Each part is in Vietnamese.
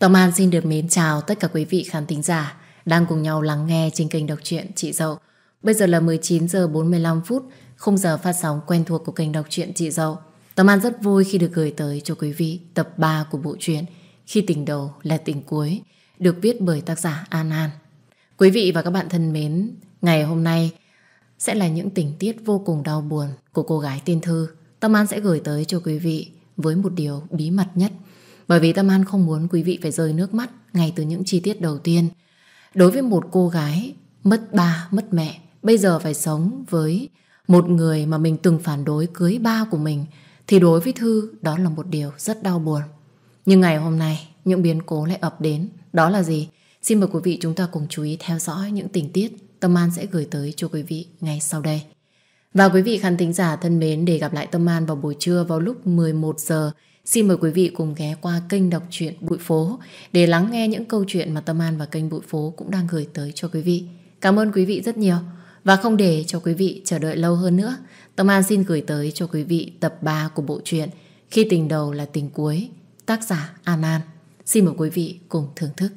Tâm An xin được mến chào tất cả quý vị khán thính giả đang cùng nhau lắng nghe trên kênh đọc truyện Chị Dậu. Bây giờ là 19 giờ 45 phút, khung giờ phát sóng quen thuộc của kênh đọc truyện Chị Dậu. Tâm An rất vui khi được gửi tới cho quý vị tập 3 của bộ truyện Khi tình đầu là tình cuối, được viết bởi tác giả An An. Quý vị và các bạn thân mến, ngày hôm nay sẽ là những tình tiết vô cùng đau buồn của cô gái tên Thư. Tâm An sẽ gửi tới cho quý vị với một điều bí mật nhất – bởi vì Tâm An không muốn quý vị phải rơi nước mắt ngay từ những chi tiết đầu tiên. Đối với một cô gái mất ba, mất mẹ, bây giờ phải sống với một người mà mình từng phản đối cưới ba của mình thì đối với Thư đó là một điều rất đau buồn. Nhưng ngày hôm nay những biến cố lại ập đến. Đó là gì? Xin mời quý vị chúng ta cùng chú ý theo dõi những tình tiết Tâm An sẽ gửi tới cho quý vị ngay sau đây. Và quý vị khán thính giả thân mến, để gặp lại Tâm An vào buổi trưa vào lúc 11 giờ Xin mời quý vị cùng ghé qua kênh đọc truyện Bụi Phố để lắng nghe những câu chuyện mà Tâm An và kênh Bụi Phố cũng đang gửi tới cho quý vị. Cảm ơn quý vị rất nhiều. Và không để cho quý vị chờ đợi lâu hơn nữa, Tâm An xin gửi tới cho quý vị tập 3 của bộ truyện Khi tình đầu là tình cuối, tác giả An An. Xin mời quý vị cùng thưởng thức.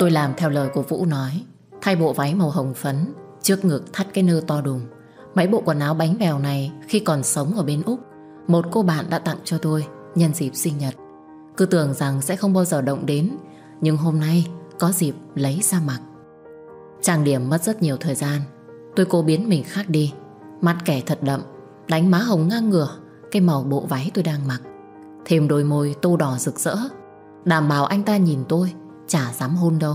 Tôi làm theo lời của Vũ nói Thay bộ váy màu hồng phấn Trước ngực thắt cái nơ to đùng Mấy bộ quần áo bánh bèo này Khi còn sống ở bên Úc Một cô bạn đã tặng cho tôi Nhân dịp sinh nhật Cứ tưởng rằng sẽ không bao giờ động đến Nhưng hôm nay có dịp lấy ra mặc Trang điểm mất rất nhiều thời gian Tôi cố biến mình khác đi Mặt kẻ thật đậm Đánh má hồng ngang ngửa Cái màu bộ váy tôi đang mặc Thêm đôi môi tô đỏ rực rỡ Đảm bảo anh ta nhìn tôi Chả dám hôn đâu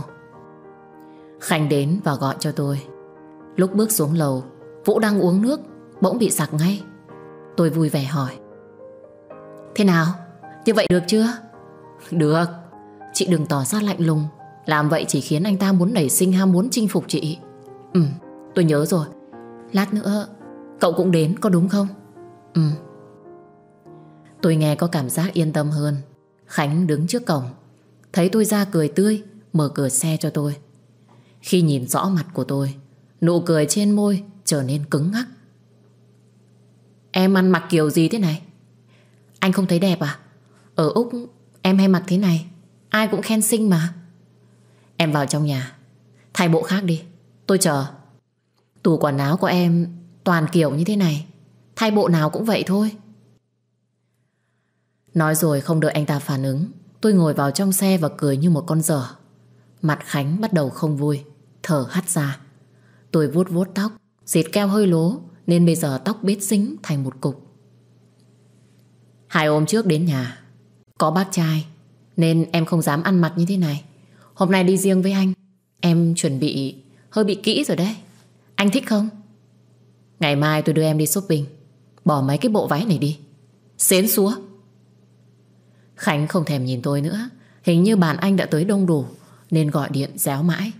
Khánh đến và gọi cho tôi Lúc bước xuống lầu Vũ đang uống nước Bỗng bị sặc ngay Tôi vui vẻ hỏi Thế nào? Như vậy được chưa? Được Chị đừng tỏ ra lạnh lùng Làm vậy chỉ khiến anh ta muốn nảy sinh ham muốn chinh phục chị Ừ, tôi nhớ rồi Lát nữa Cậu cũng đến có đúng không? Ừ Tôi nghe có cảm giác yên tâm hơn Khánh đứng trước cổng Thấy tôi ra cười tươi Mở cửa xe cho tôi Khi nhìn rõ mặt của tôi Nụ cười trên môi trở nên cứng ngắc Em ăn mặc kiểu gì thế này Anh không thấy đẹp à Ở Úc em hay mặc thế này Ai cũng khen xinh mà Em vào trong nhà Thay bộ khác đi Tôi chờ Tủ quần áo của em toàn kiểu như thế này Thay bộ nào cũng vậy thôi Nói rồi không đợi anh ta phản ứng Tôi ngồi vào trong xe và cười như một con dở. Mặt Khánh bắt đầu không vui, thở hắt ra. Tôi vuốt vuốt tóc, dịt keo hơi lố, nên bây giờ tóc bết dính thành một cục. Hai hôm trước đến nhà, có bác trai, nên em không dám ăn mặc như thế này. Hôm nay đi riêng với anh, em chuẩn bị hơi bị kỹ rồi đấy. Anh thích không? Ngày mai tôi đưa em đi shopping, bỏ mấy cái bộ váy này đi. Xến xúa. Khánh không thèm nhìn tôi nữa Hình như bạn anh đã tới đông đủ Nên gọi điện réo mãi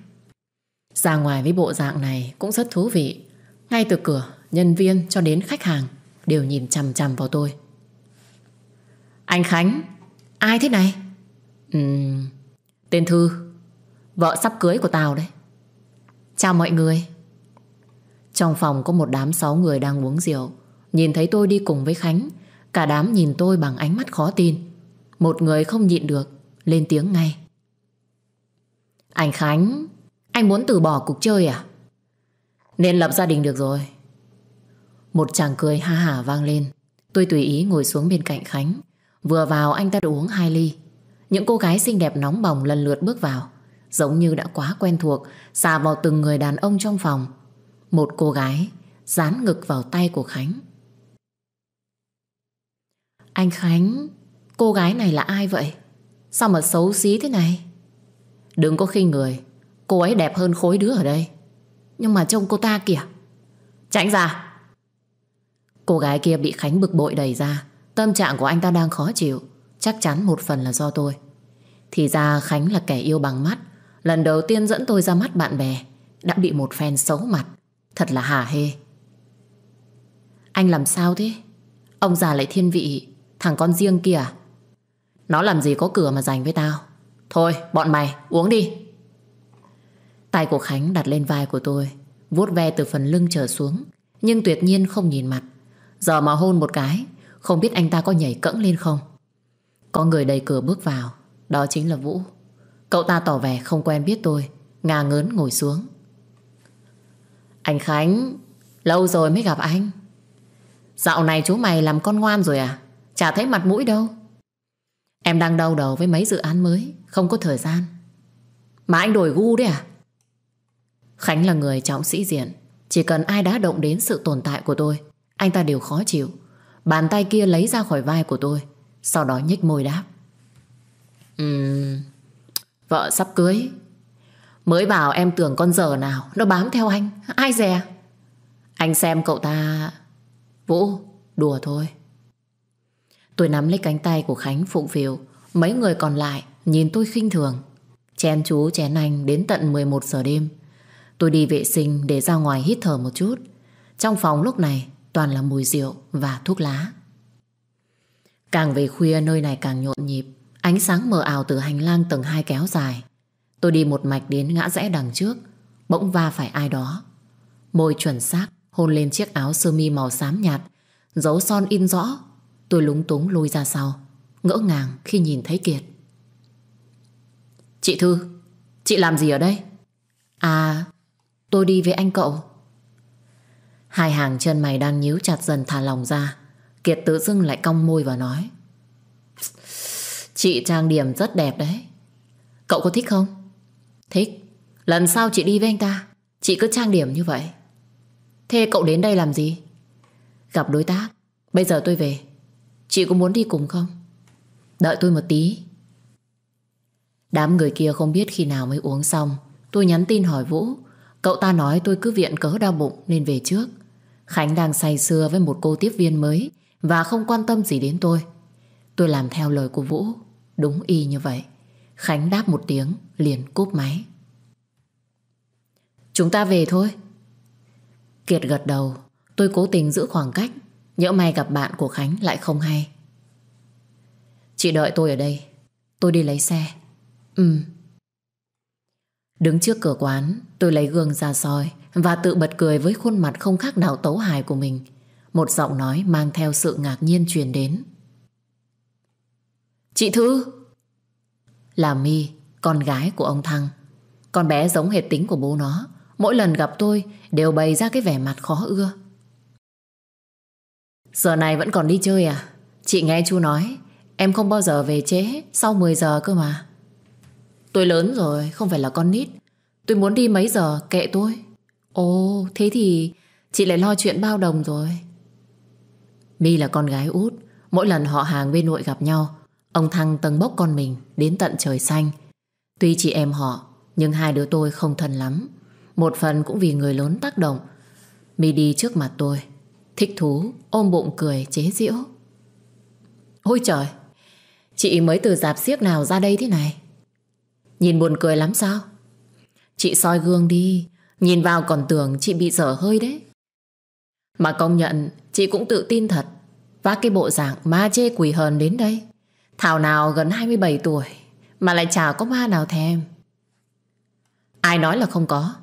Ra ngoài với bộ dạng này cũng rất thú vị Ngay từ cửa Nhân viên cho đến khách hàng Đều nhìn chằm chằm vào tôi Anh Khánh Ai thế này uhm, Tên Thư Vợ sắp cưới của tao đấy Chào mọi người Trong phòng có một đám sáu người đang uống rượu Nhìn thấy tôi đi cùng với Khánh Cả đám nhìn tôi bằng ánh mắt khó tin một người không nhịn được Lên tiếng ngay Anh Khánh Anh muốn từ bỏ cuộc chơi à Nên lập gia đình được rồi Một chàng cười ha hả vang lên Tôi tùy ý ngồi xuống bên cạnh Khánh Vừa vào anh ta đã uống hai ly Những cô gái xinh đẹp nóng bỏng lần lượt bước vào Giống như đã quá quen thuộc Xà vào từng người đàn ông trong phòng Một cô gái Dán ngực vào tay của Khánh Anh Khánh Cô gái này là ai vậy Sao mà xấu xí thế này Đừng có khinh người Cô ấy đẹp hơn khối đứa ở đây Nhưng mà trông cô ta kìa Tránh ra Cô gái kia bị Khánh bực bội đẩy ra Tâm trạng của anh ta đang khó chịu Chắc chắn một phần là do tôi Thì ra Khánh là kẻ yêu bằng mắt Lần đầu tiên dẫn tôi ra mắt bạn bè Đã bị một phen xấu mặt Thật là hà hê Anh làm sao thế Ông già lại thiên vị Thằng con riêng kìa à nó làm gì có cửa mà giành với tao Thôi bọn mày uống đi Tay của Khánh đặt lên vai của tôi vuốt ve từ phần lưng trở xuống Nhưng tuyệt nhiên không nhìn mặt Giờ mà hôn một cái Không biết anh ta có nhảy cẫng lên không Có người đầy cửa bước vào Đó chính là Vũ Cậu ta tỏ vẻ không quen biết tôi Ngà ngớn ngồi xuống Anh Khánh Lâu rồi mới gặp anh Dạo này chú mày làm con ngoan rồi à Chả thấy mặt mũi đâu Em đang đau đầu với mấy dự án mới Không có thời gian Mà anh đổi gu đấy à Khánh là người trọng sĩ diện Chỉ cần ai đã động đến sự tồn tại của tôi Anh ta đều khó chịu Bàn tay kia lấy ra khỏi vai của tôi Sau đó nhếch môi đáp Ừm Vợ sắp cưới Mới bảo em tưởng con giờ nào Nó bám theo anh Ai dè Anh xem cậu ta Vũ Đùa thôi Tôi nắm lấy cánh tay của Khánh phụ phiều. Mấy người còn lại nhìn tôi khinh thường. Chén chú chén anh đến tận 11 giờ đêm. Tôi đi vệ sinh để ra ngoài hít thở một chút. Trong phòng lúc này toàn là mùi rượu và thuốc lá. Càng về khuya nơi này càng nhộn nhịp. Ánh sáng mờ ảo từ hành lang tầng 2 kéo dài. Tôi đi một mạch đến ngã rẽ đằng trước. Bỗng va phải ai đó. Môi chuẩn xác hôn lên chiếc áo sơ mi màu xám nhạt. Dấu son in rõ Tôi lúng túng lùi ra sau Ngỡ ngàng khi nhìn thấy Kiệt Chị Thư Chị làm gì ở đây À tôi đi với anh cậu Hai hàng chân mày đang nhíu chặt dần thả lòng ra Kiệt tự dưng lại cong môi và nói Chị trang điểm rất đẹp đấy Cậu có thích không? Thích Lần sau chị đi với anh ta Chị cứ trang điểm như vậy Thế cậu đến đây làm gì? Gặp đối tác Bây giờ tôi về Chị có muốn đi cùng không? Đợi tôi một tí. Đám người kia không biết khi nào mới uống xong. Tôi nhắn tin hỏi Vũ. Cậu ta nói tôi cứ viện cớ đau bụng nên về trước. Khánh đang say sưa với một cô tiếp viên mới và không quan tâm gì đến tôi. Tôi làm theo lời của Vũ. Đúng y như vậy. Khánh đáp một tiếng liền cúp máy. Chúng ta về thôi. Kiệt gật đầu. Tôi cố tình giữ khoảng cách Nhỡ may gặp bạn của Khánh lại không hay Chị đợi tôi ở đây Tôi đi lấy xe Ừ Đứng trước cửa quán Tôi lấy gương ra soi Và tự bật cười với khuôn mặt không khác nào tấu hài của mình Một giọng nói mang theo sự ngạc nhiên truyền đến Chị Thư Là My Con gái của ông Thăng Con bé giống hệt tính của bố nó Mỗi lần gặp tôi đều bày ra cái vẻ mặt khó ưa Giờ này vẫn còn đi chơi à Chị nghe chú nói Em không bao giờ về chế Sau 10 giờ cơ mà Tôi lớn rồi không phải là con nít Tôi muốn đi mấy giờ kệ tôi Ồ thế thì Chị lại lo chuyện bao đồng rồi My là con gái út Mỗi lần họ hàng bên nội gặp nhau Ông Thăng tầng bốc con mình Đến tận trời xanh Tuy chị em họ Nhưng hai đứa tôi không thân lắm Một phần cũng vì người lớn tác động My đi trước mặt tôi Thích thú ôm bụng cười chế giễu Ôi trời Chị mới từ dạp xiếc nào ra đây thế này Nhìn buồn cười lắm sao Chị soi gương đi Nhìn vào còn tưởng chị bị dở hơi đấy Mà công nhận Chị cũng tự tin thật Vác cái bộ dạng ma chê quỷ hờn đến đây Thảo nào gần 27 tuổi Mà lại chả có ma nào thèm Ai nói là không có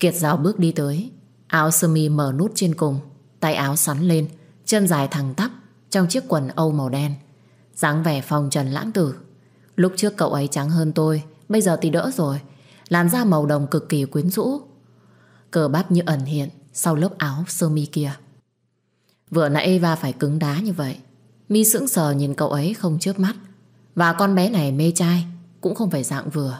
Kiệt rào bước đi tới Áo sơ mi mở nút trên cùng Tay áo sắn lên Chân dài thẳng tắp Trong chiếc quần âu màu đen dáng vẻ phong trần lãng tử Lúc trước cậu ấy trắng hơn tôi Bây giờ thì đỡ rồi Làn da màu đồng cực kỳ quyến rũ Cờ bắp như ẩn hiện Sau lớp áo sơ mi kia Vừa nãy Eva phải cứng đá như vậy Mi sững sờ nhìn cậu ấy không chớp mắt Và con bé này mê trai Cũng không phải dạng vừa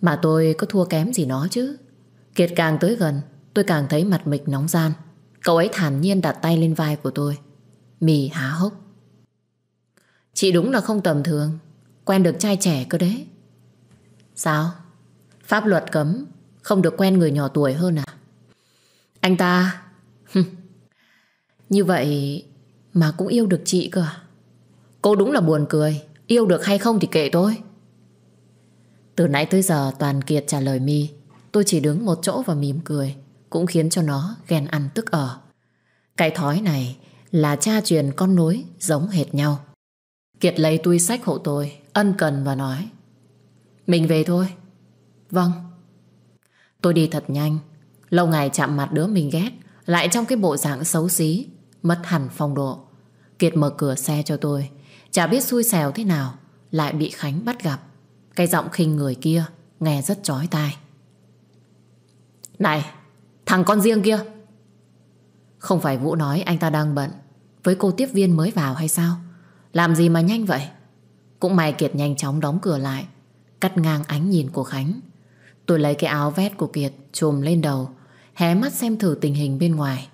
Mà tôi có thua kém gì nó chứ Kiệt càng tới gần Tôi càng thấy mặt mịch nóng gian Cậu ấy thản nhiên đặt tay lên vai của tôi Mì há hốc Chị đúng là không tầm thường Quen được trai trẻ cơ đấy Sao Pháp luật cấm Không được quen người nhỏ tuổi hơn à Anh ta Như vậy Mà cũng yêu được chị cơ à Cô đúng là buồn cười Yêu được hay không thì kệ tôi Từ nãy tới giờ Toàn Kiệt trả lời mi Tôi chỉ đứng một chỗ và mỉm cười Cũng khiến cho nó ghen ăn tức ở Cái thói này Là cha truyền con nối giống hệt nhau Kiệt lấy túi sách hộ tôi Ân cần và nói Mình về thôi Vâng Tôi đi thật nhanh Lâu ngày chạm mặt đứa mình ghét Lại trong cái bộ dạng xấu xí Mất hẳn phong độ Kiệt mở cửa xe cho tôi Chả biết xui xẻo thế nào Lại bị Khánh bắt gặp Cái giọng khinh người kia Nghe rất chói tai này, thằng con riêng kia. Không phải Vũ nói anh ta đang bận với cô tiếp viên mới vào hay sao? Làm gì mà nhanh vậy? Cũng may Kiệt nhanh chóng đóng cửa lại, cắt ngang ánh nhìn của Khánh. Tôi lấy cái áo vét của Kiệt trùm lên đầu, hé mắt xem thử tình hình bên ngoài.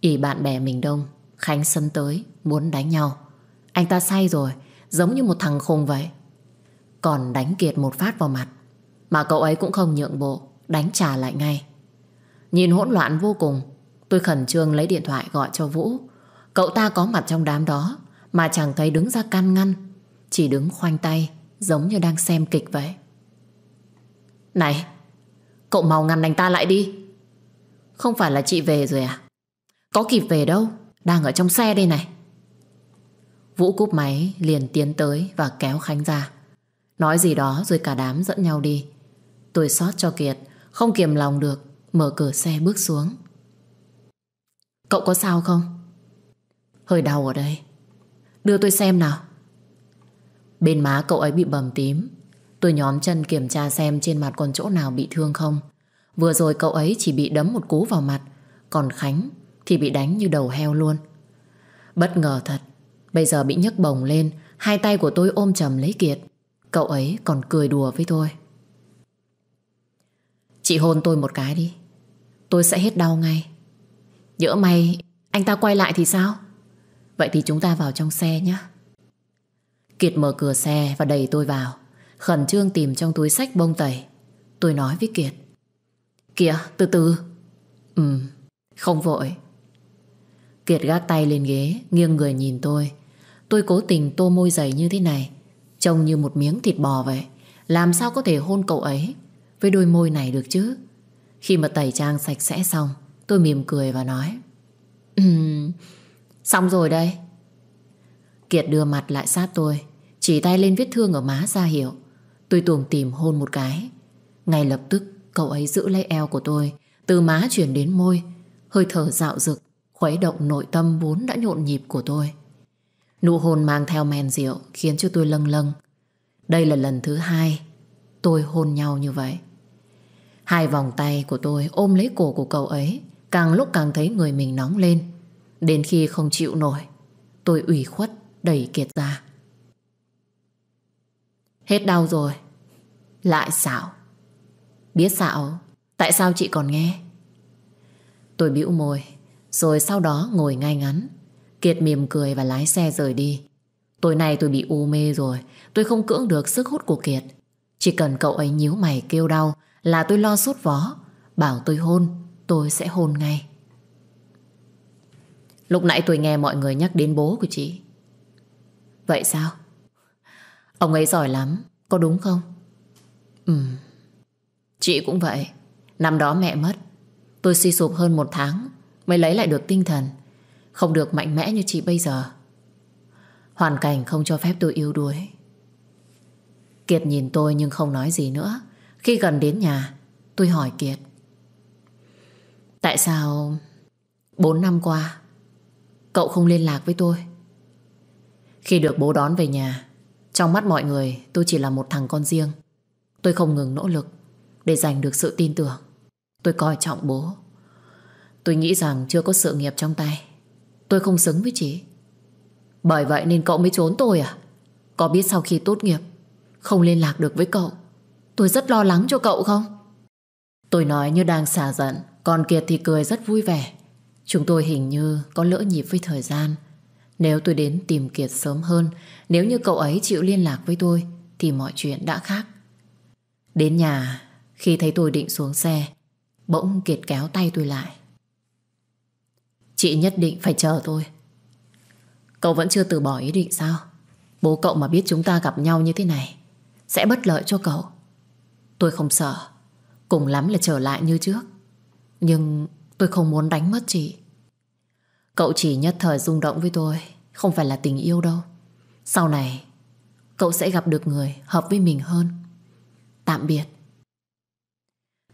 ỉ bạn bè mình đông, Khánh sân tới, muốn đánh nhau. Anh ta say rồi, giống như một thằng khùng vậy. Còn đánh Kiệt một phát vào mặt, mà cậu ấy cũng không nhượng bộ đánh trả lại ngay. Nhìn hỗn loạn vô cùng, tôi khẩn trương lấy điện thoại gọi cho Vũ. Cậu ta có mặt trong đám đó mà chẳng thấy đứng ra can ngăn, chỉ đứng khoanh tay giống như đang xem kịch vậy. Này, cậu mau ngăn anh ta lại đi. Không phải là chị về rồi à? Có kịp về đâu, đang ở trong xe đây này. Vũ cúp máy liền tiến tới và kéo Khánh ra. Nói gì đó rồi cả đám dẫn nhau đi. Tôi xót cho Kiệt không kiềm lòng được Mở cửa xe bước xuống Cậu có sao không? Hơi đau ở đây Đưa tôi xem nào Bên má cậu ấy bị bầm tím Tôi nhóm chân kiểm tra xem trên mặt còn chỗ nào bị thương không Vừa rồi cậu ấy chỉ bị đấm một cú vào mặt Còn Khánh thì bị đánh như đầu heo luôn Bất ngờ thật Bây giờ bị nhấc bồng lên Hai tay của tôi ôm chầm lấy Kiệt Cậu ấy còn cười đùa với tôi Chị hôn tôi một cái đi Tôi sẽ hết đau ngay Nhỡ may anh ta quay lại thì sao Vậy thì chúng ta vào trong xe nhé Kiệt mở cửa xe và đẩy tôi vào Khẩn trương tìm trong túi sách bông tẩy Tôi nói với Kiệt Kìa từ từ Ừ không vội Kiệt gác tay lên ghế Nghiêng người nhìn tôi Tôi cố tình tô môi dày như thế này Trông như một miếng thịt bò vậy Làm sao có thể hôn cậu ấy với đôi môi này được chứ Khi mà tẩy trang sạch sẽ xong Tôi mỉm cười và nói Xong rồi đây Kiệt đưa mặt lại sát tôi Chỉ tay lên vết thương ở má ra hiệu Tôi tuồng tìm hôn một cái Ngay lập tức cậu ấy giữ lấy eo của tôi Từ má chuyển đến môi Hơi thở dạo rực Khuấy động nội tâm vốn đã nhộn nhịp của tôi Nụ hôn mang theo men rượu Khiến cho tôi lâng lâng Đây là lần thứ hai Tôi hôn nhau như vậy Hai vòng tay của tôi ôm lấy cổ của cậu ấy Càng lúc càng thấy người mình nóng lên Đến khi không chịu nổi Tôi ủy khuất đẩy kiệt ra Hết đau rồi Lại xạo Biết xạo Tại sao chị còn nghe Tôi bĩu môi Rồi sau đó ngồi ngay ngắn Kiệt mỉm cười và lái xe rời đi Tối nay tôi bị u mê rồi Tôi không cưỡng được sức hút của Kiệt Chỉ cần cậu ấy nhíu mày kêu đau là tôi lo rút vó Bảo tôi hôn Tôi sẽ hôn ngay Lúc nãy tôi nghe mọi người nhắc đến bố của chị Vậy sao Ông ấy giỏi lắm Có đúng không Ừ Chị cũng vậy Năm đó mẹ mất Tôi suy sụp hơn một tháng Mới lấy lại được tinh thần Không được mạnh mẽ như chị bây giờ Hoàn cảnh không cho phép tôi yếu đuối Kiệt nhìn tôi nhưng không nói gì nữa khi gần đến nhà, tôi hỏi Kiệt. Tại sao bốn năm qua cậu không liên lạc với tôi? Khi được bố đón về nhà, trong mắt mọi người tôi chỉ là một thằng con riêng. Tôi không ngừng nỗ lực để giành được sự tin tưởng. Tôi coi trọng bố. Tôi nghĩ rằng chưa có sự nghiệp trong tay. Tôi không xứng với chị. Bởi vậy nên cậu mới trốn tôi à? Có biết sau khi tốt nghiệp, không liên lạc được với cậu, Tôi rất lo lắng cho cậu không? Tôi nói như đang xả giận Còn Kiệt thì cười rất vui vẻ Chúng tôi hình như có lỡ nhịp với thời gian Nếu tôi đến tìm Kiệt sớm hơn Nếu như cậu ấy chịu liên lạc với tôi Thì mọi chuyện đã khác Đến nhà Khi thấy tôi định xuống xe Bỗng Kiệt kéo tay tôi lại Chị nhất định phải chờ tôi Cậu vẫn chưa từ bỏ ý định sao Bố cậu mà biết chúng ta gặp nhau như thế này Sẽ bất lợi cho cậu Tôi không sợ Cùng lắm là trở lại như trước Nhưng tôi không muốn đánh mất chị Cậu chỉ nhất thời rung động với tôi Không phải là tình yêu đâu Sau này Cậu sẽ gặp được người hợp với mình hơn Tạm biệt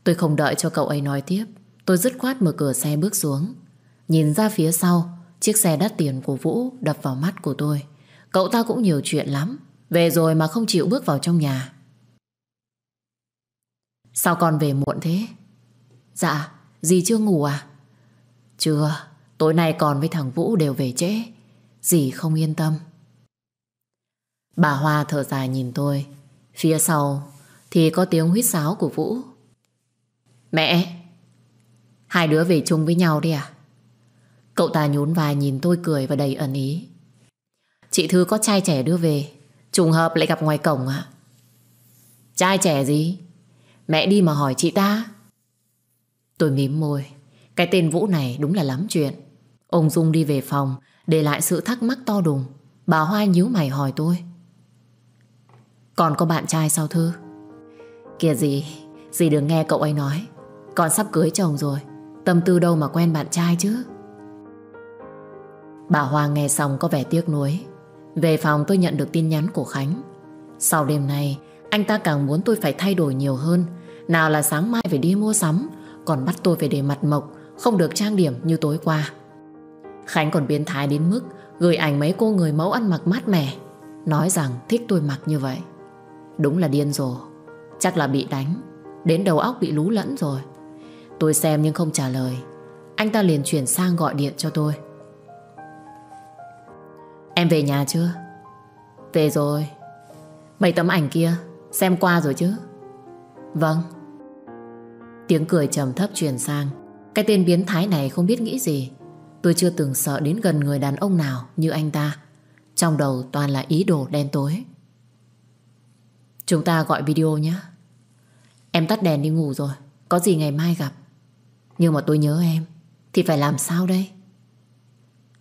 Tôi không đợi cho cậu ấy nói tiếp Tôi dứt khoát mở cửa xe bước xuống Nhìn ra phía sau Chiếc xe đắt tiền của Vũ đập vào mắt của tôi Cậu ta cũng nhiều chuyện lắm Về rồi mà không chịu bước vào trong nhà Sao con về muộn thế? Dạ, dì chưa ngủ à? Chưa, tối nay con với thằng Vũ đều về trễ. Dì không yên tâm. Bà Hoa thở dài nhìn tôi. Phía sau thì có tiếng huýt sáo của Vũ. Mẹ, hai đứa về chung với nhau đi à? Cậu ta nhún vai nhìn tôi cười và đầy ẩn ý. Chị Thư có trai trẻ đưa về, trùng hợp lại gặp ngoài cổng ạ. À? Trai trẻ gì? Mẹ đi mà hỏi chị ta Tôi mím môi Cái tên Vũ này đúng là lắm chuyện Ông Dung đi về phòng Để lại sự thắc mắc to đùng Bà Hoa nhíu mày hỏi tôi Còn có bạn trai sao Thư Kìa gì Dì đừng nghe cậu ấy nói Con sắp cưới chồng rồi Tâm tư đâu mà quen bạn trai chứ Bà Hoa nghe xong có vẻ tiếc nuối Về phòng tôi nhận được tin nhắn của Khánh Sau đêm nay anh ta càng muốn tôi phải thay đổi nhiều hơn Nào là sáng mai phải đi mua sắm Còn bắt tôi phải để mặt mộc Không được trang điểm như tối qua Khánh còn biến thái đến mức Gửi ảnh mấy cô người mẫu ăn mặc mát mẻ Nói rằng thích tôi mặc như vậy Đúng là điên rồi Chắc là bị đánh Đến đầu óc bị lú lẫn rồi Tôi xem nhưng không trả lời Anh ta liền chuyển sang gọi điện cho tôi Em về nhà chưa? Về rồi Mấy tấm ảnh kia Xem qua rồi chứ Vâng Tiếng cười trầm thấp truyền sang Cái tên biến thái này không biết nghĩ gì Tôi chưa từng sợ đến gần người đàn ông nào như anh ta Trong đầu toàn là ý đồ đen tối Chúng ta gọi video nhé Em tắt đèn đi ngủ rồi Có gì ngày mai gặp Nhưng mà tôi nhớ em Thì phải làm sao đây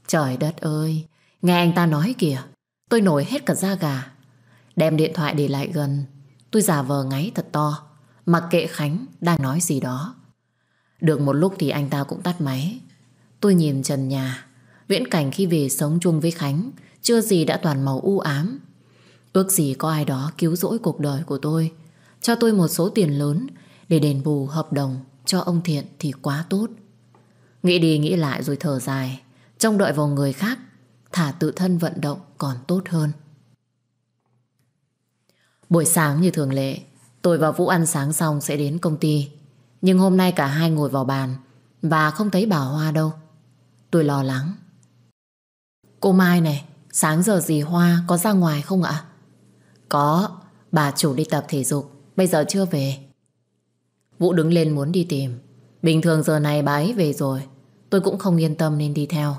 Trời đất ơi Nghe anh ta nói kìa Tôi nổi hết cả da gà Đem điện thoại để lại gần Tôi giả vờ ngáy thật to Mặc kệ Khánh đang nói gì đó Được một lúc thì anh ta cũng tắt máy Tôi nhìn trần nhà Viễn cảnh khi về sống chung với Khánh Chưa gì đã toàn màu u ám Ước gì có ai đó cứu rỗi cuộc đời của tôi Cho tôi một số tiền lớn Để đền bù hợp đồng Cho ông Thiện thì quá tốt Nghĩ đi nghĩ lại rồi thở dài trong đợi vào người khác Thả tự thân vận động còn tốt hơn Buổi sáng như thường lệ, tôi và Vũ ăn sáng xong sẽ đến công ty. Nhưng hôm nay cả hai ngồi vào bàn và không thấy bà Hoa đâu. Tôi lo lắng. Cô Mai này, sáng giờ gì Hoa có ra ngoài không ạ? Có, bà chủ đi tập thể dục, bây giờ chưa về. Vũ đứng lên muốn đi tìm. Bình thường giờ này bà ấy về rồi, tôi cũng không yên tâm nên đi theo.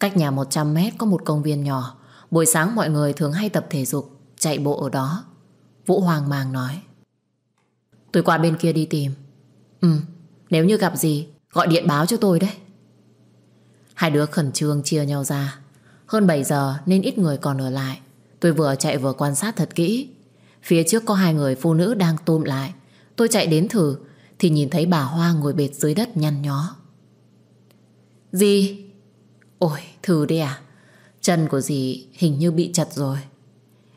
Cách nhà 100 mét có một công viên nhỏ, buổi sáng mọi người thường hay tập thể dục, chạy bộ ở đó. Vũ hoàng màng nói Tôi qua bên kia đi tìm Ừ nếu như gặp gì Gọi điện báo cho tôi đấy Hai đứa khẩn trương chia nhau ra Hơn 7 giờ nên ít người còn ở lại Tôi vừa chạy vừa quan sát thật kỹ Phía trước có hai người phụ nữ đang tôm lại Tôi chạy đến thử Thì nhìn thấy bà Hoa ngồi bệt dưới đất nhăn nhó Dì, Ôi, thử đi à Chân của dì hình như bị chặt rồi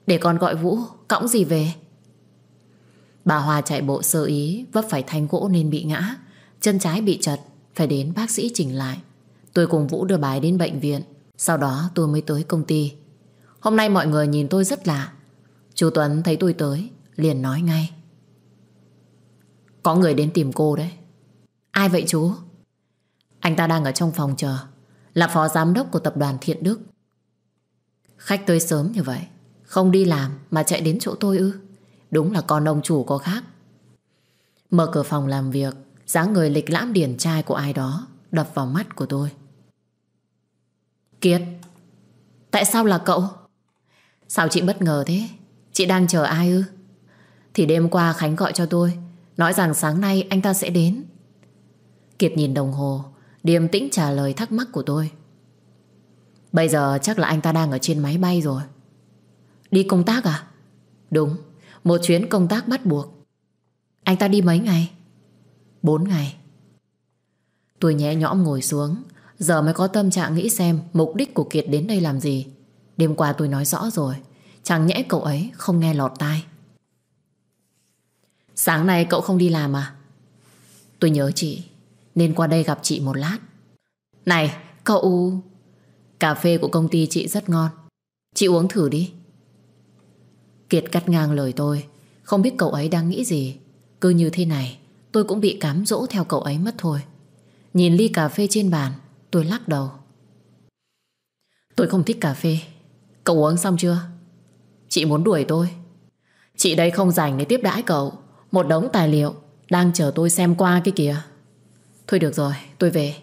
để con gọi Vũ Cõng gì về Bà Hòa chạy bộ sơ ý Vấp phải thanh gỗ nên bị ngã Chân trái bị chật Phải đến bác sĩ chỉnh lại Tôi cùng Vũ đưa bà ấy đến bệnh viện Sau đó tôi mới tới công ty Hôm nay mọi người nhìn tôi rất lạ Chú Tuấn thấy tôi tới Liền nói ngay Có người đến tìm cô đấy Ai vậy chú? Anh ta đang ở trong phòng chờ Là phó giám đốc của tập đoàn Thiện Đức Khách tới sớm như vậy không đi làm mà chạy đến chỗ tôi ư Đúng là con ông chủ có khác Mở cửa phòng làm việc dáng người lịch lãm điển trai của ai đó Đập vào mắt của tôi Kiệt Tại sao là cậu Sao chị bất ngờ thế Chị đang chờ ai ư Thì đêm qua Khánh gọi cho tôi Nói rằng sáng nay anh ta sẽ đến Kiệt nhìn đồng hồ Điềm tĩnh trả lời thắc mắc của tôi Bây giờ chắc là anh ta đang ở trên máy bay rồi Đi công tác à? Đúng, một chuyến công tác bắt buộc. Anh ta đi mấy ngày? Bốn ngày. Tôi nhẹ nhõm ngồi xuống, giờ mới có tâm trạng nghĩ xem mục đích của Kiệt đến đây làm gì. Đêm qua tôi nói rõ rồi, chẳng nhẽ cậu ấy không nghe lọt tai. Sáng nay cậu không đi làm à? Tôi nhớ chị, nên qua đây gặp chị một lát. Này, cậu... Cà phê của công ty chị rất ngon. Chị uống thử đi. Kiệt cắt ngang lời tôi Không biết cậu ấy đang nghĩ gì Cứ như thế này tôi cũng bị cám dỗ theo cậu ấy mất thôi Nhìn ly cà phê trên bàn Tôi lắc đầu Tôi không thích cà phê Cậu uống xong chưa Chị muốn đuổi tôi Chị đây không rảnh để tiếp đãi cậu Một đống tài liệu Đang chờ tôi xem qua cái kìa Thôi được rồi tôi về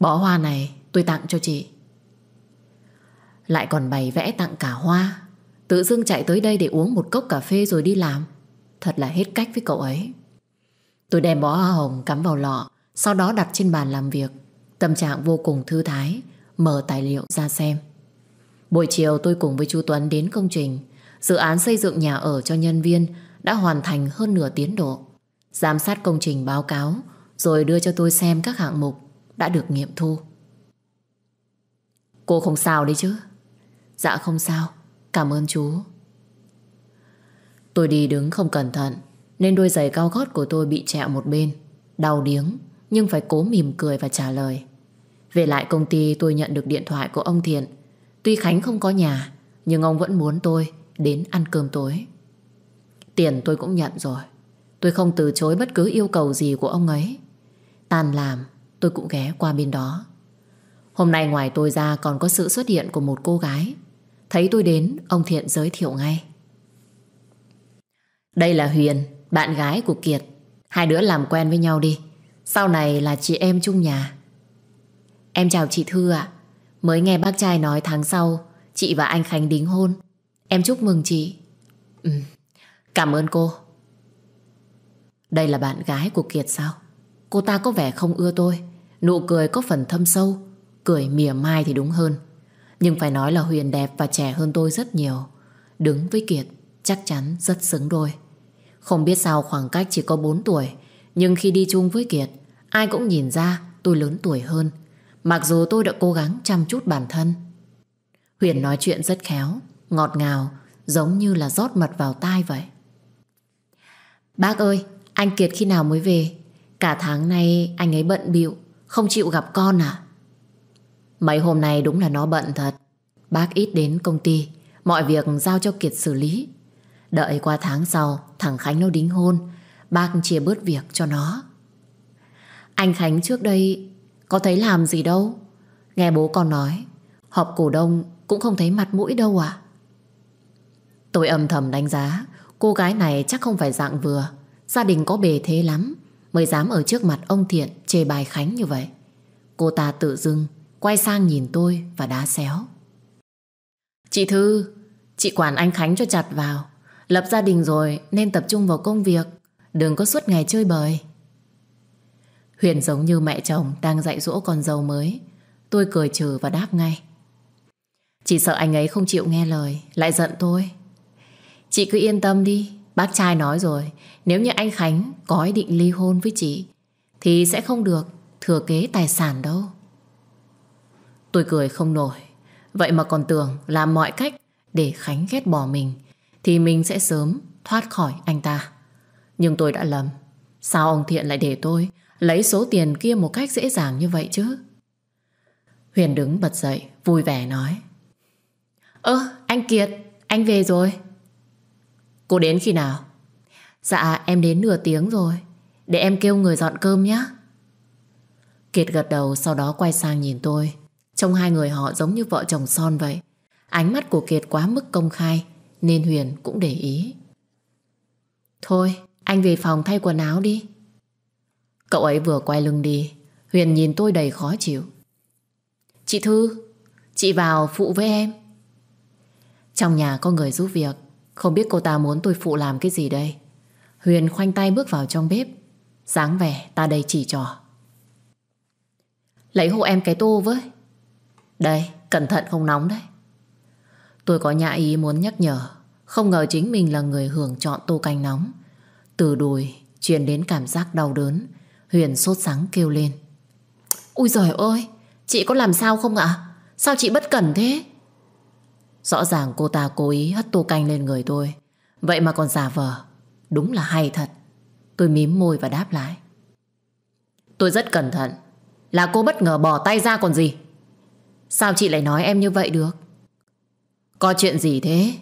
Bỏ hoa này tôi tặng cho chị Lại còn bày vẽ tặng cả hoa Tự dưng chạy tới đây để uống một cốc cà phê rồi đi làm Thật là hết cách với cậu ấy Tôi đem bó hoa hồng cắm vào lọ Sau đó đặt trên bàn làm việc Tâm trạng vô cùng thư thái Mở tài liệu ra xem Buổi chiều tôi cùng với chú Tuấn đến công trình Dự án xây dựng nhà ở cho nhân viên Đã hoàn thành hơn nửa tiến độ Giám sát công trình báo cáo Rồi đưa cho tôi xem các hạng mục Đã được nghiệm thu Cô không sao đấy chứ Dạ không sao Cảm ơn chú Tôi đi đứng không cẩn thận Nên đôi giày cao gót của tôi bị trẹo một bên Đau điếng Nhưng phải cố mỉm cười và trả lời Về lại công ty tôi nhận được điện thoại của ông Thiện Tuy Khánh không có nhà Nhưng ông vẫn muốn tôi Đến ăn cơm tối Tiền tôi cũng nhận rồi Tôi không từ chối bất cứ yêu cầu gì của ông ấy Tàn làm Tôi cũng ghé qua bên đó Hôm nay ngoài tôi ra còn có sự xuất hiện của một cô gái Thấy tôi đến, ông Thiện giới thiệu ngay. Đây là Huyền, bạn gái của Kiệt. Hai đứa làm quen với nhau đi. Sau này là chị em chung nhà. Em chào chị Thư ạ. Mới nghe bác trai nói tháng sau, chị và anh Khánh đính hôn. Em chúc mừng chị. Ừ, cảm ơn cô. Đây là bạn gái của Kiệt sao? Cô ta có vẻ không ưa tôi. Nụ cười có phần thâm sâu. Cười mỉa mai thì đúng hơn. Nhưng phải nói là Huyền đẹp và trẻ hơn tôi rất nhiều Đứng với Kiệt Chắc chắn rất xứng đôi Không biết sao khoảng cách chỉ có 4 tuổi Nhưng khi đi chung với Kiệt Ai cũng nhìn ra tôi lớn tuổi hơn Mặc dù tôi đã cố gắng chăm chút bản thân Huyền nói chuyện rất khéo Ngọt ngào Giống như là rót mật vào tai vậy Bác ơi Anh Kiệt khi nào mới về Cả tháng nay anh ấy bận bịu Không chịu gặp con à Mấy hôm nay đúng là nó bận thật Bác ít đến công ty Mọi việc giao cho Kiệt xử lý Đợi qua tháng sau Thằng Khánh nó đính hôn Bác chia bớt việc cho nó Anh Khánh trước đây Có thấy làm gì đâu Nghe bố con nói Họp cổ đông cũng không thấy mặt mũi đâu à Tôi âm thầm đánh giá Cô gái này chắc không phải dạng vừa Gia đình có bề thế lắm Mới dám ở trước mặt ông Thiện Chê bài Khánh như vậy Cô ta tự dưng Quay sang nhìn tôi và đá xéo Chị Thư Chị quản anh Khánh cho chặt vào Lập gia đình rồi nên tập trung vào công việc Đừng có suốt ngày chơi bời Huyền giống như mẹ chồng Đang dạy dỗ con dâu mới Tôi cười trừ và đáp ngay chị sợ anh ấy không chịu nghe lời Lại giận tôi Chị cứ yên tâm đi Bác trai nói rồi Nếu như anh Khánh có ý định ly hôn với chị Thì sẽ không được thừa kế tài sản đâu Tôi cười không nổi Vậy mà còn tưởng làm mọi cách Để Khánh ghét bỏ mình Thì mình sẽ sớm thoát khỏi anh ta Nhưng tôi đã lầm Sao ông Thiện lại để tôi Lấy số tiền kia một cách dễ dàng như vậy chứ Huyền đứng bật dậy Vui vẻ nói Ơ anh Kiệt Anh về rồi Cô đến khi nào Dạ em đến nửa tiếng rồi Để em kêu người dọn cơm nhé Kiệt gật đầu sau đó quay sang nhìn tôi Trông hai người họ giống như vợ chồng son vậy. Ánh mắt của Kiệt quá mức công khai, nên Huyền cũng để ý. Thôi, anh về phòng thay quần áo đi. Cậu ấy vừa quay lưng đi, Huyền nhìn tôi đầy khó chịu. Chị Thư, chị vào phụ với em. Trong nhà có người giúp việc, không biết cô ta muốn tôi phụ làm cái gì đây. Huyền khoanh tay bước vào trong bếp, dáng vẻ ta đây chỉ trò. Lấy hộ em cái tô với. Đây, cẩn thận không nóng đấy. Tôi có nhã ý muốn nhắc nhở, không ngờ chính mình là người hưởng chọn tô canh nóng. Từ đùi, truyền đến cảm giác đau đớn, Huyền sốt sáng kêu lên. Ui giời ơi, chị có làm sao không ạ? Sao chị bất cẩn thế? Rõ ràng cô ta cố ý hất tô canh lên người tôi. Vậy mà còn giả vờ. Đúng là hay thật. Tôi mím môi và đáp lại. Tôi rất cẩn thận. Là cô bất ngờ bỏ tay ra còn gì. Sao chị lại nói em như vậy được? Có chuyện gì thế?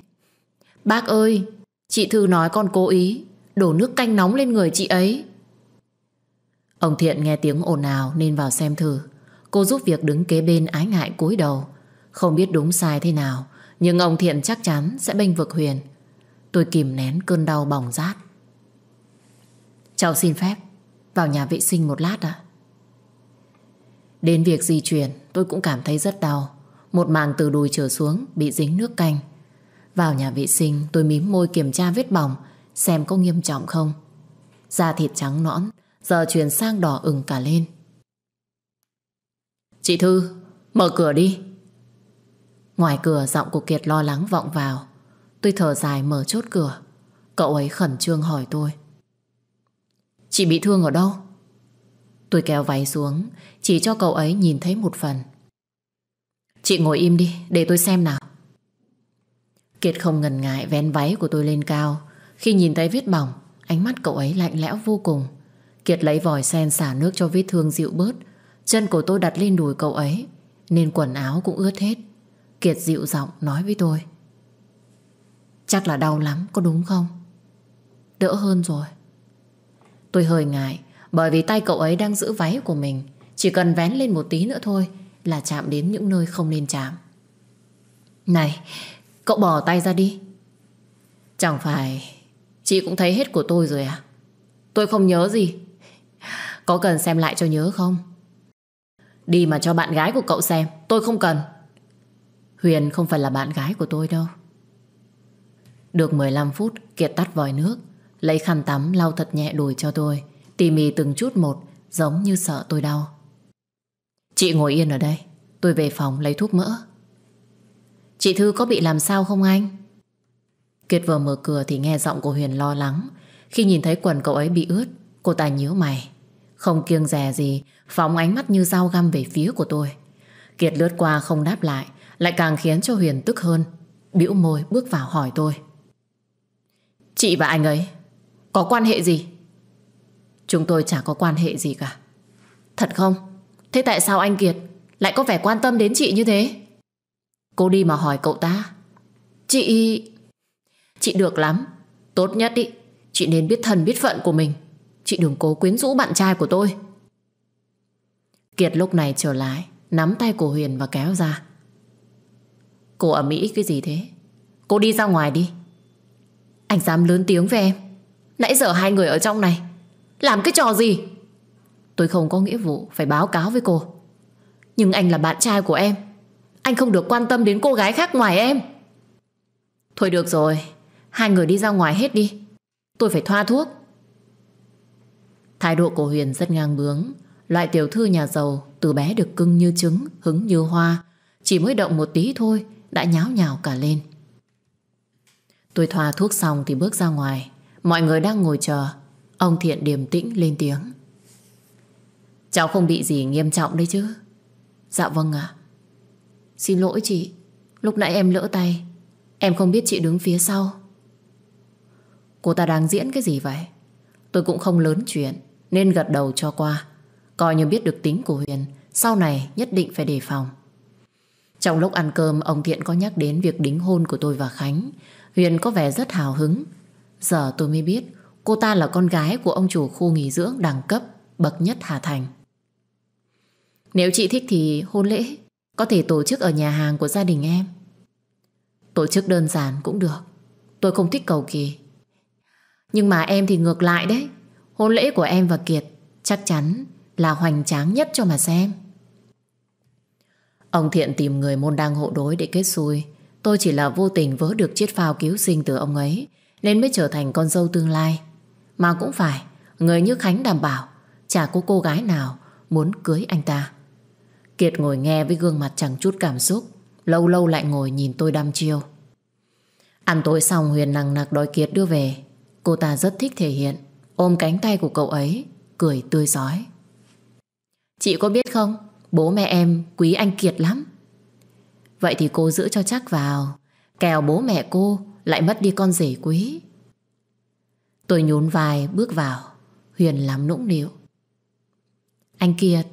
Bác ơi, chị Thư nói con cố ý đổ nước canh nóng lên người chị ấy. Ông Thiện nghe tiếng ồn ào nên vào xem thử. Cô giúp việc đứng kế bên ái ngại cúi đầu. Không biết đúng sai thế nào, nhưng ông Thiện chắc chắn sẽ bênh vực Huyền. Tôi kìm nén cơn đau bỏng rát. Cháu xin phép vào nhà vệ sinh một lát ạ. Đến việc di chuyển, tôi cũng cảm thấy rất đau. Một màng từ đùi trở xuống bị dính nước canh. Vào nhà vệ sinh tôi mím môi kiểm tra vết bỏng xem có nghiêm trọng không. Da thịt trắng nõn giờ chuyển sang đỏ ửng cả lên. Chị Thư, mở cửa đi. Ngoài cửa giọng của Kiệt lo lắng vọng vào. Tôi thở dài mở chốt cửa. Cậu ấy khẩn trương hỏi tôi. Chị bị thương ở đâu? Tôi kéo váy xuống, chỉ cho cậu ấy nhìn thấy một phần Chị ngồi im đi Để tôi xem nào Kiệt không ngần ngại vén váy của tôi lên cao Khi nhìn thấy vết bỏng Ánh mắt cậu ấy lạnh lẽo vô cùng Kiệt lấy vòi sen xả nước cho vết thương dịu bớt Chân của tôi đặt lên đùi cậu ấy Nên quần áo cũng ướt hết Kiệt dịu giọng nói với tôi Chắc là đau lắm có đúng không Đỡ hơn rồi Tôi hơi ngại Bởi vì tay cậu ấy đang giữ váy của mình chỉ cần vén lên một tí nữa thôi Là chạm đến những nơi không nên chạm Này Cậu bỏ tay ra đi Chẳng phải Chị cũng thấy hết của tôi rồi à Tôi không nhớ gì Có cần xem lại cho nhớ không Đi mà cho bạn gái của cậu xem Tôi không cần Huyền không phải là bạn gái của tôi đâu Được 15 phút Kiệt tắt vòi nước Lấy khăn tắm lau thật nhẹ đùi cho tôi Tỉ mỉ từng chút một Giống như sợ tôi đau Chị ngồi yên ở đây Tôi về phòng lấy thuốc mỡ Chị Thư có bị làm sao không anh? Kiệt vừa mở cửa thì nghe giọng của Huyền lo lắng Khi nhìn thấy quần cậu ấy bị ướt Cô ta nhíu mày Không kiêng dè gì Phóng ánh mắt như dao găm về phía của tôi Kiệt lướt qua không đáp lại Lại càng khiến cho Huyền tức hơn bĩu môi bước vào hỏi tôi Chị và anh ấy Có quan hệ gì? Chúng tôi chả có quan hệ gì cả Thật không? Thế tại sao anh Kiệt lại có vẻ quan tâm đến chị như thế? Cô đi mà hỏi cậu ta. Chị... Chị được lắm. Tốt nhất ý, chị nên biết thân biết phận của mình. Chị đừng cố quyến rũ bạn trai của tôi. Kiệt lúc này trở lại, nắm tay của Huyền và kéo ra. Cô ở Mỹ cái gì thế? Cô đi ra ngoài đi. Anh dám lớn tiếng với em. Nãy giờ hai người ở trong này. Làm cái trò gì? Tôi không có nghĩa vụ phải báo cáo với cô Nhưng anh là bạn trai của em Anh không được quan tâm đến cô gái khác ngoài em Thôi được rồi Hai người đi ra ngoài hết đi Tôi phải thoa thuốc Thái độ của Huyền rất ngang bướng Loại tiểu thư nhà giàu Từ bé được cưng như trứng, hứng như hoa Chỉ mới động một tí thôi Đã nháo nhào cả lên Tôi thoa thuốc xong thì bước ra ngoài Mọi người đang ngồi chờ Ông Thiện điềm tĩnh lên tiếng Cháu không bị gì nghiêm trọng đấy chứ Dạ vâng ạ à. Xin lỗi chị Lúc nãy em lỡ tay Em không biết chị đứng phía sau Cô ta đang diễn cái gì vậy Tôi cũng không lớn chuyện Nên gật đầu cho qua Coi như biết được tính của Huyền Sau này nhất định phải đề phòng Trong lúc ăn cơm Ông Thiện có nhắc đến việc đính hôn của tôi và Khánh Huyền có vẻ rất hào hứng Giờ tôi mới biết Cô ta là con gái của ông chủ khu nghỉ dưỡng đẳng cấp Bậc nhất Hà Thành nếu chị thích thì hôn lễ Có thể tổ chức ở nhà hàng của gia đình em Tổ chức đơn giản cũng được Tôi không thích cầu kỳ Nhưng mà em thì ngược lại đấy Hôn lễ của em và Kiệt Chắc chắn là hoành tráng nhất cho mà xem Ông Thiện tìm người môn đang hộ đối để kết xui Tôi chỉ là vô tình vớ được chiếc phao cứu sinh từ ông ấy Nên mới trở thành con dâu tương lai Mà cũng phải Người như Khánh đảm bảo Chả có cô gái nào muốn cưới anh ta Kiệt ngồi nghe với gương mặt chẳng chút cảm xúc Lâu lâu lại ngồi nhìn tôi đăm chiêu Ăn tối xong Huyền nặng nặc đòi Kiệt đưa về Cô ta rất thích thể hiện Ôm cánh tay của cậu ấy Cười tươi giói Chị có biết không Bố mẹ em quý anh Kiệt lắm Vậy thì cô giữ cho chắc vào Kèo bố mẹ cô Lại mất đi con rể quý Tôi nhún vai bước vào Huyền làm nũng nịu Anh Kiệt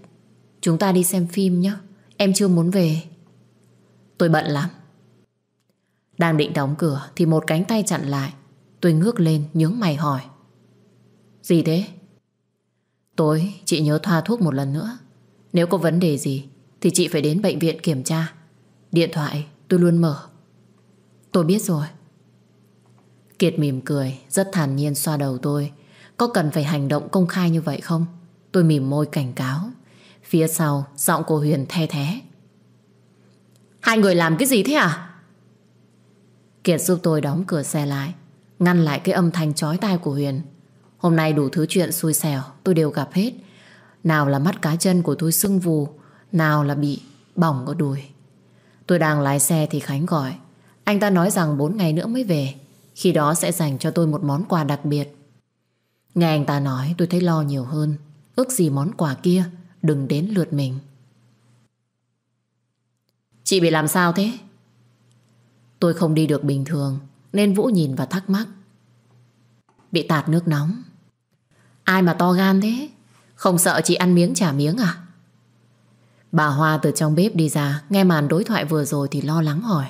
Chúng ta đi xem phim nhé Em chưa muốn về Tôi bận lắm Đang định đóng cửa Thì một cánh tay chặn lại Tôi ngước lên nhướng mày hỏi Gì thế Tối chị nhớ thoa thuốc một lần nữa Nếu có vấn đề gì Thì chị phải đến bệnh viện kiểm tra Điện thoại tôi luôn mở Tôi biết rồi Kiệt mỉm cười Rất thản nhiên xoa đầu tôi Có cần phải hành động công khai như vậy không Tôi mỉm môi cảnh cáo Phía sau giọng của Huyền the thế Hai người làm cái gì thế à Kiệt giúp tôi đóng cửa xe lại Ngăn lại cái âm thanh chói tai của Huyền Hôm nay đủ thứ chuyện xui xẻo Tôi đều gặp hết Nào là mắt cá chân của tôi sưng vù Nào là bị bỏng ở đùi Tôi đang lái xe thì Khánh gọi Anh ta nói rằng 4 ngày nữa mới về Khi đó sẽ dành cho tôi một món quà đặc biệt Nghe anh ta nói tôi thấy lo nhiều hơn Ước gì món quà kia đừng đến lượt mình. Chị bị làm sao thế? Tôi không đi được bình thường nên Vũ nhìn và thắc mắc. Bị tạt nước nóng. Ai mà to gan thế? Không sợ chị ăn miếng trả miếng à? Bà Hoa từ trong bếp đi ra nghe màn đối thoại vừa rồi thì lo lắng hỏi.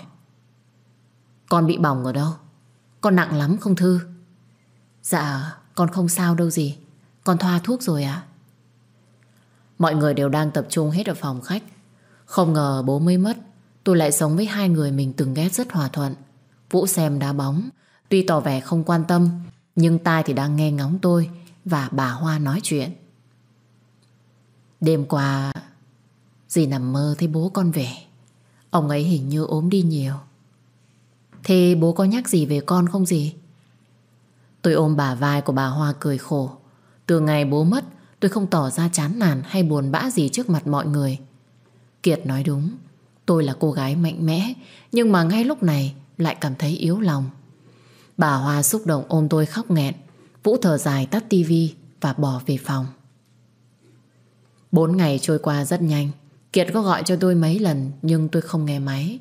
Con bị bỏng ở đâu? Con nặng lắm không Thư? Dạ, con không sao đâu gì. Con thoa thuốc rồi ạ. Mọi người đều đang tập trung hết ở phòng khách Không ngờ bố mới mất Tôi lại sống với hai người mình từng ghét rất hòa thuận Vũ xem đá bóng Tuy tỏ vẻ không quan tâm Nhưng tai thì đang nghe ngóng tôi Và bà Hoa nói chuyện Đêm qua Dì nằm mơ thấy bố con về Ông ấy hình như ốm đi nhiều Thế bố có nhắc gì về con không gì? Tôi ôm bà vai của bà Hoa cười khổ Từ ngày bố mất Tôi không tỏ ra chán nản hay buồn bã gì trước mặt mọi người Kiệt nói đúng Tôi là cô gái mạnh mẽ Nhưng mà ngay lúc này lại cảm thấy yếu lòng Bà Hoa xúc động ôm tôi khóc nghẹn Vũ thở dài tắt tivi và bỏ về phòng Bốn ngày trôi qua rất nhanh Kiệt có gọi cho tôi mấy lần Nhưng tôi không nghe máy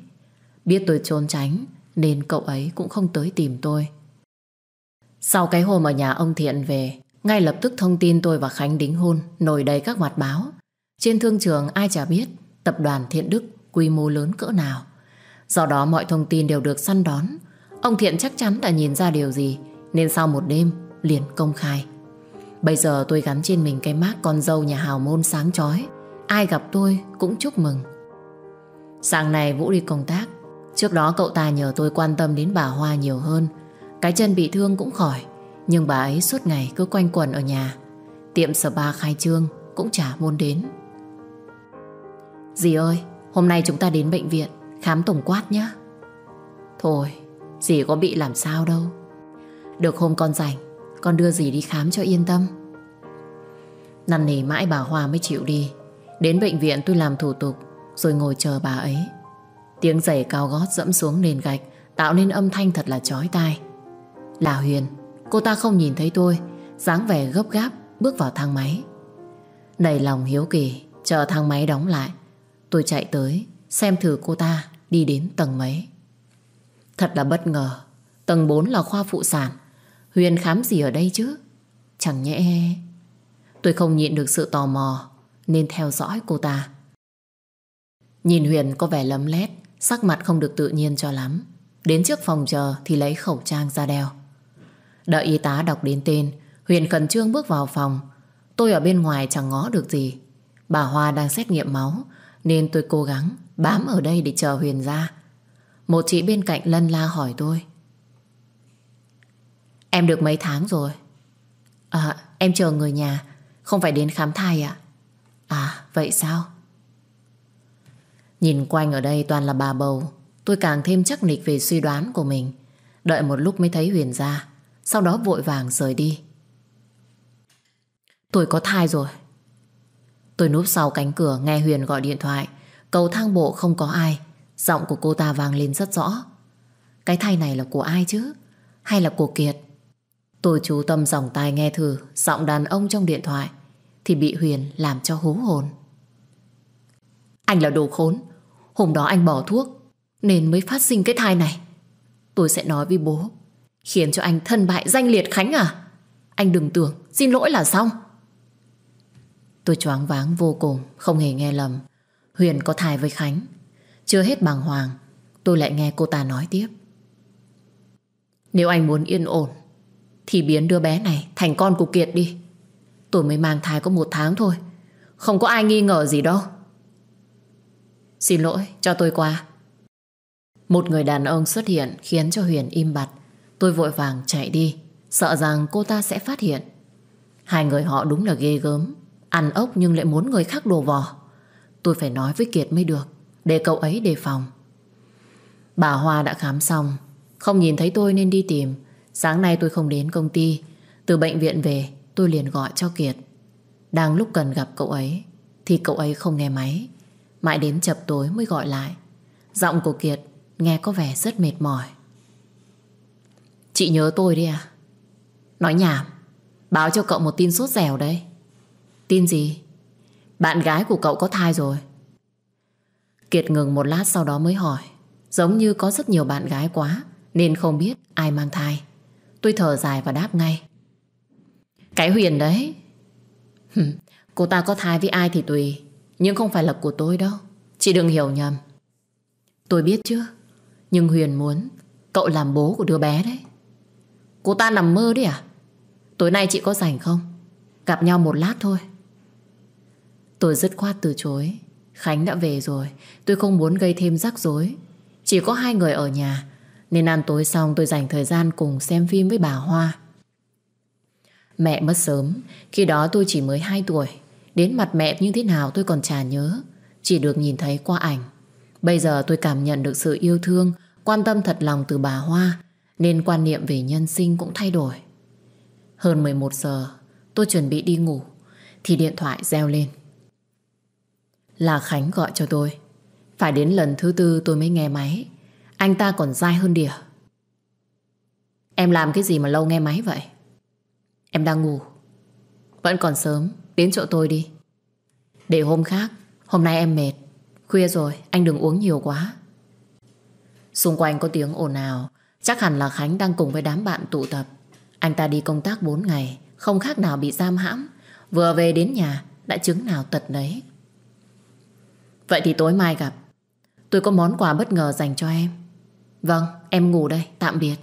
Biết tôi trốn tránh Nên cậu ấy cũng không tới tìm tôi Sau cái hôm ở nhà ông Thiện về ngay lập tức thông tin tôi và Khánh đính hôn nổi đầy các mặt báo. Trên thương trường ai chả biết tập đoàn Thiện Đức quy mô lớn cỡ nào. Do đó mọi thông tin đều được săn đón. Ông Thiện chắc chắn đã nhìn ra điều gì nên sau một đêm liền công khai. Bây giờ tôi gắn trên mình cái mác con dâu nhà hào môn sáng chói Ai gặp tôi cũng chúc mừng Sáng nay Vũ đi công tác Trước đó cậu ta nhờ tôi quan tâm đến bà Hoa nhiều hơn Cái chân bị thương cũng khỏi nhưng bà ấy suốt ngày cứ quanh quẩn ở nhà Tiệm spa khai trương Cũng chả muốn đến Dì ơi Hôm nay chúng ta đến bệnh viện Khám tổng quát nhé Thôi Dì có bị làm sao đâu Được hôm con rảnh Con đưa dì đi khám cho yên tâm Năn nỉ mãi bà Hoa mới chịu đi Đến bệnh viện tôi làm thủ tục Rồi ngồi chờ bà ấy Tiếng giày cao gót dẫm xuống nền gạch Tạo nên âm thanh thật là chói tai Là Huyền Cô ta không nhìn thấy tôi dáng vẻ gấp gáp bước vào thang máy Đầy lòng hiếu kỳ Chờ thang máy đóng lại Tôi chạy tới xem thử cô ta Đi đến tầng mấy Thật là bất ngờ Tầng 4 là khoa phụ sản Huyền khám gì ở đây chứ Chẳng nhẽ Tôi không nhịn được sự tò mò Nên theo dõi cô ta Nhìn Huyền có vẻ lấm lét Sắc mặt không được tự nhiên cho lắm Đến trước phòng chờ thì lấy khẩu trang ra đeo Đợi y tá đọc đến tên Huyền khẩn trương bước vào phòng Tôi ở bên ngoài chẳng ngó được gì Bà Hoa đang xét nghiệm máu Nên tôi cố gắng bám ở đây để chờ Huyền ra Một chị bên cạnh lân la hỏi tôi Em được mấy tháng rồi À em chờ người nhà Không phải đến khám thai ạ à? à vậy sao Nhìn quanh ở đây toàn là bà bầu Tôi càng thêm chắc nịch về suy đoán của mình Đợi một lúc mới thấy Huyền ra sau đó vội vàng rời đi Tôi có thai rồi Tôi núp sau cánh cửa nghe Huyền gọi điện thoại Cầu thang bộ không có ai Giọng của cô ta vang lên rất rõ Cái thai này là của ai chứ Hay là của Kiệt Tôi chú tâm dòng tai nghe thử Giọng đàn ông trong điện thoại Thì bị Huyền làm cho hố hồn Anh là đồ khốn Hôm đó anh bỏ thuốc Nên mới phát sinh cái thai này Tôi sẽ nói với bố Khiến cho anh thân bại danh liệt Khánh à Anh đừng tưởng xin lỗi là xong Tôi choáng váng vô cùng Không hề nghe lầm Huyền có thai với Khánh Chưa hết bàng hoàng Tôi lại nghe cô ta nói tiếp Nếu anh muốn yên ổn Thì biến đứa bé này thành con của Kiệt đi Tôi mới mang thai có một tháng thôi Không có ai nghi ngờ gì đâu Xin lỗi cho tôi qua Một người đàn ông xuất hiện khiến cho Huyền im bặt Tôi vội vàng chạy đi Sợ rằng cô ta sẽ phát hiện Hai người họ đúng là ghê gớm Ăn ốc nhưng lại muốn người khác đồ vò Tôi phải nói với Kiệt mới được Để cậu ấy đề phòng Bà Hoa đã khám xong Không nhìn thấy tôi nên đi tìm Sáng nay tôi không đến công ty Từ bệnh viện về tôi liền gọi cho Kiệt Đang lúc cần gặp cậu ấy Thì cậu ấy không nghe máy Mãi đến chập tối mới gọi lại Giọng của Kiệt nghe có vẻ rất mệt mỏi Chị nhớ tôi đi à Nói nhảm Báo cho cậu một tin sốt dẻo đấy Tin gì Bạn gái của cậu có thai rồi Kiệt ngừng một lát sau đó mới hỏi Giống như có rất nhiều bạn gái quá Nên không biết ai mang thai Tôi thở dài và đáp ngay Cái huyền đấy Cô ta có thai với ai thì tùy Nhưng không phải là của tôi đâu Chị đừng hiểu nhầm Tôi biết chứ Nhưng Huyền muốn Cậu làm bố của đứa bé đấy Cô ta nằm mơ đấy à Tối nay chị có rảnh không Gặp nhau một lát thôi Tôi dứt khoát từ chối Khánh đã về rồi Tôi không muốn gây thêm rắc rối Chỉ có hai người ở nhà Nên ăn tối xong tôi dành thời gian cùng xem phim với bà Hoa Mẹ mất sớm Khi đó tôi chỉ mới 2 tuổi Đến mặt mẹ như thế nào tôi còn chả nhớ Chỉ được nhìn thấy qua ảnh Bây giờ tôi cảm nhận được sự yêu thương Quan tâm thật lòng từ bà Hoa nên quan niệm về nhân sinh cũng thay đổi. Hơn 11 giờ, tôi chuẩn bị đi ngủ, thì điện thoại reo lên. Là Khánh gọi cho tôi. Phải đến lần thứ tư tôi mới nghe máy. Anh ta còn dai hơn đỉa. Em làm cái gì mà lâu nghe máy vậy? Em đang ngủ. Vẫn còn sớm, đến chỗ tôi đi. Để hôm khác, hôm nay em mệt. Khuya rồi, anh đừng uống nhiều quá. Xung quanh có tiếng ồn ào Chắc hẳn là Khánh đang cùng với đám bạn tụ tập. Anh ta đi công tác 4 ngày, không khác nào bị giam hãm. Vừa về đến nhà, đã chứng nào tật đấy. Vậy thì tối mai gặp. Tôi có món quà bất ngờ dành cho em. Vâng, em ngủ đây, tạm biệt.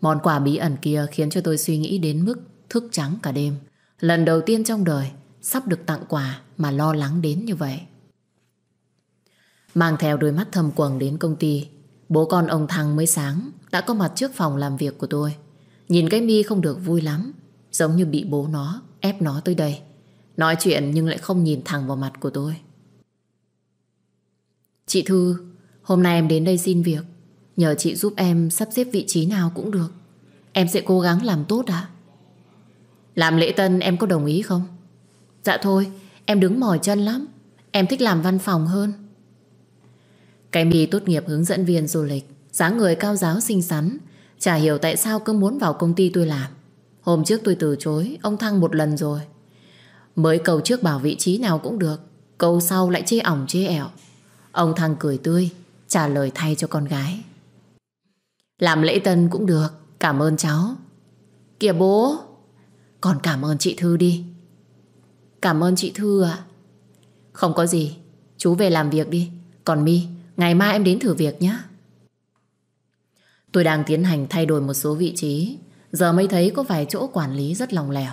Món quà bí ẩn kia khiến cho tôi suy nghĩ đến mức thức trắng cả đêm. Lần đầu tiên trong đời, sắp được tặng quà mà lo lắng đến như vậy. Mang theo đôi mắt thầm quầng đến công ty, Bố con ông Thăng mới sáng Đã có mặt trước phòng làm việc của tôi Nhìn cái mi không được vui lắm Giống như bị bố nó ép nó tới đây Nói chuyện nhưng lại không nhìn thẳng vào mặt của tôi Chị Thư Hôm nay em đến đây xin việc Nhờ chị giúp em sắp xếp vị trí nào cũng được Em sẽ cố gắng làm tốt ạ Làm lễ tân em có đồng ý không? Dạ thôi Em đứng mỏi chân lắm Em thích làm văn phòng hơn cái mi tốt nghiệp hướng dẫn viên du lịch dáng người cao giáo xinh xắn Chả hiểu tại sao cứ muốn vào công ty tôi làm Hôm trước tôi từ chối Ông Thăng một lần rồi Mới cầu trước bảo vị trí nào cũng được Câu sau lại chê ỏng chê ẻo Ông Thăng cười tươi Trả lời thay cho con gái Làm lễ tân cũng được Cảm ơn cháu Kìa bố Còn cảm ơn chị Thư đi Cảm ơn chị Thư ạ Không có gì Chú về làm việc đi Còn mi Ngày mai em đến thử việc nhé Tôi đang tiến hành thay đổi một số vị trí Giờ mới thấy có vài chỗ quản lý rất lòng lẻo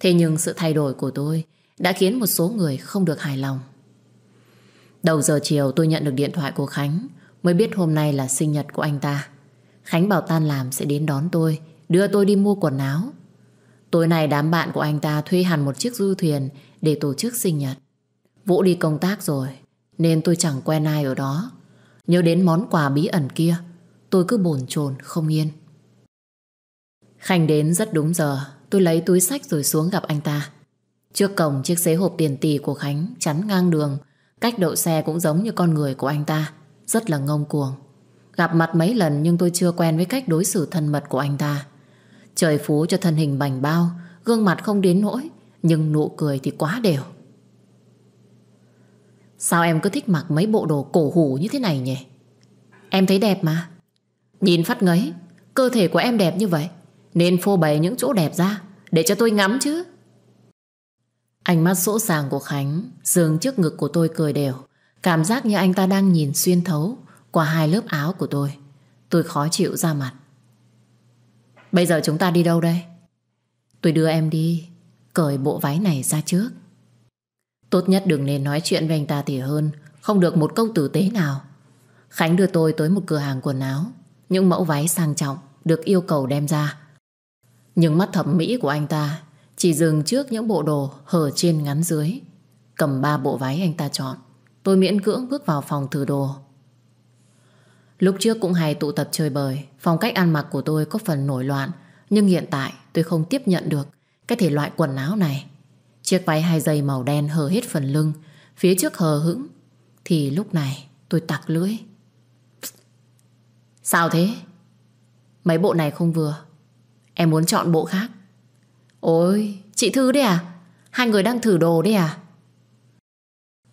Thế nhưng sự thay đổi của tôi Đã khiến một số người không được hài lòng Đầu giờ chiều tôi nhận được điện thoại của Khánh Mới biết hôm nay là sinh nhật của anh ta Khánh bảo tan làm sẽ đến đón tôi Đưa tôi đi mua quần áo Tối nay đám bạn của anh ta thuê hẳn một chiếc du thuyền Để tổ chức sinh nhật Vũ đi công tác rồi Nên tôi chẳng quen ai ở đó Nhớ đến món quà bí ẩn kia Tôi cứ bồn chồn không yên Khanh đến rất đúng giờ Tôi lấy túi sách rồi xuống gặp anh ta Trước cổng chiếc xế hộp tiền tỷ của Khánh Chắn ngang đường Cách đậu xe cũng giống như con người của anh ta Rất là ngông cuồng Gặp mặt mấy lần nhưng tôi chưa quen với cách đối xử thân mật của anh ta Trời phú cho thân hình bành bao Gương mặt không đến nỗi Nhưng nụ cười thì quá đều Sao em cứ thích mặc mấy bộ đồ cổ hủ như thế này nhỉ? Em thấy đẹp mà. Nhìn phát ngấy, cơ thể của em đẹp như vậy. Nên phô bày những chỗ đẹp ra, để cho tôi ngắm chứ. Ánh mắt sỗ sàng của Khánh dường trước ngực của tôi cười đều. Cảm giác như anh ta đang nhìn xuyên thấu qua hai lớp áo của tôi. Tôi khó chịu ra mặt. Bây giờ chúng ta đi đâu đây? Tôi đưa em đi, cởi bộ váy này ra trước. Tốt nhất đừng nên nói chuyện với anh ta thì hơn Không được một câu tử tế nào Khánh đưa tôi tới một cửa hàng quần áo Những mẫu váy sang trọng Được yêu cầu đem ra Nhưng mắt thẩm mỹ của anh ta Chỉ dừng trước những bộ đồ hở trên ngắn dưới Cầm ba bộ váy anh ta chọn Tôi miễn cưỡng bước vào phòng thử đồ Lúc trước cũng hay tụ tập chơi bời Phong cách ăn mặc của tôi có phần nổi loạn Nhưng hiện tại tôi không tiếp nhận được Cái thể loại quần áo này Chiếc váy hai dây màu đen hở hết phần lưng Phía trước hờ hững Thì lúc này tôi tặc lưỡi Sao thế? Mấy bộ này không vừa Em muốn chọn bộ khác Ôi, chị Thư đấy à? Hai người đang thử đồ đấy à?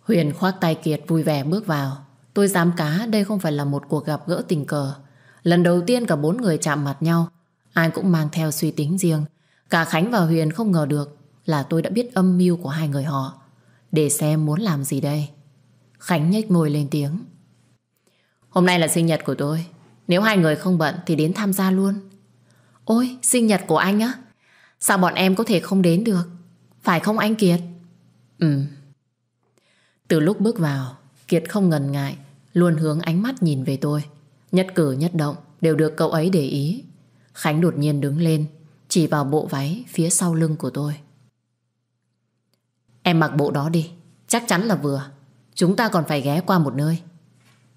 Huyền khoác tay Kiệt vui vẻ bước vào Tôi dám cá đây không phải là một cuộc gặp gỡ tình cờ Lần đầu tiên cả bốn người chạm mặt nhau Ai cũng mang theo suy tính riêng Cả Khánh và Huyền không ngờ được là tôi đã biết âm mưu của hai người họ. Để xem muốn làm gì đây. Khánh nhếch môi lên tiếng. Hôm nay là sinh nhật của tôi. Nếu hai người không bận thì đến tham gia luôn. Ôi, sinh nhật của anh á? Sao bọn em có thể không đến được? Phải không anh Kiệt? Ừ. Từ lúc bước vào, Kiệt không ngần ngại, luôn hướng ánh mắt nhìn về tôi. Nhất cử nhất động đều được cậu ấy để ý. Khánh đột nhiên đứng lên, chỉ vào bộ váy phía sau lưng của tôi. Em mặc bộ đó đi Chắc chắn là vừa Chúng ta còn phải ghé qua một nơi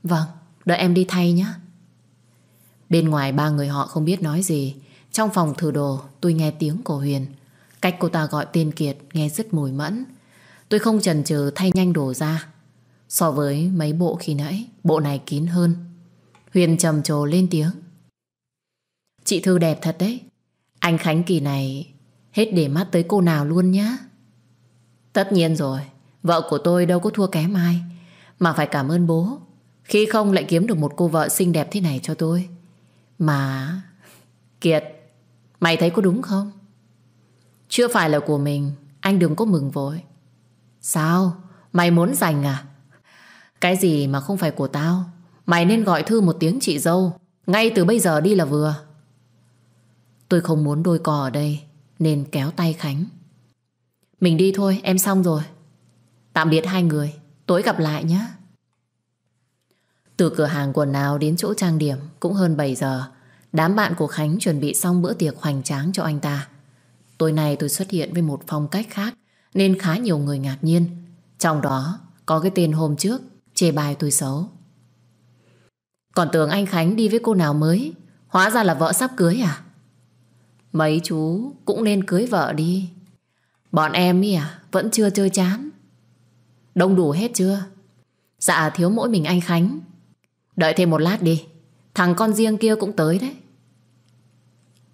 Vâng, đợi em đi thay nhé Bên ngoài ba người họ không biết nói gì Trong phòng thử đồ tôi nghe tiếng của Huyền Cách cô ta gọi tên Kiệt nghe rất mùi mẫn Tôi không chần chừ thay nhanh đồ ra So với mấy bộ khi nãy Bộ này kín hơn Huyền trầm trồ lên tiếng Chị Thư đẹp thật đấy Anh Khánh kỳ này Hết để mắt tới cô nào luôn nhá Tất nhiên rồi, vợ của tôi đâu có thua kém ai. Mà phải cảm ơn bố, khi không lại kiếm được một cô vợ xinh đẹp thế này cho tôi. Mà... Kiệt, mày thấy có đúng không? Chưa phải là của mình, anh đừng có mừng vội. Sao? Mày muốn giành à? Cái gì mà không phải của tao? Mày nên gọi thư một tiếng chị dâu, ngay từ bây giờ đi là vừa. Tôi không muốn đôi cò ở đây, nên kéo tay Khánh. Mình đi thôi, em xong rồi. Tạm biệt hai người, tối gặp lại nhé. Từ cửa hàng quần áo đến chỗ trang điểm cũng hơn 7 giờ. Đám bạn của Khánh chuẩn bị xong bữa tiệc hoành tráng cho anh ta. Tối nay tôi xuất hiện với một phong cách khác nên khá nhiều người ngạc nhiên. Trong đó có cái tên hôm trước chê bài tôi xấu. Còn tưởng anh Khánh đi với cô nào mới Hóa ra là vợ sắp cưới à Mấy chú cũng nên cưới vợ đi Bọn em ý à, vẫn chưa chơi chán. Đông đủ hết chưa? Dạ thiếu mỗi mình anh Khánh. Đợi thêm một lát đi, thằng con riêng kia cũng tới đấy.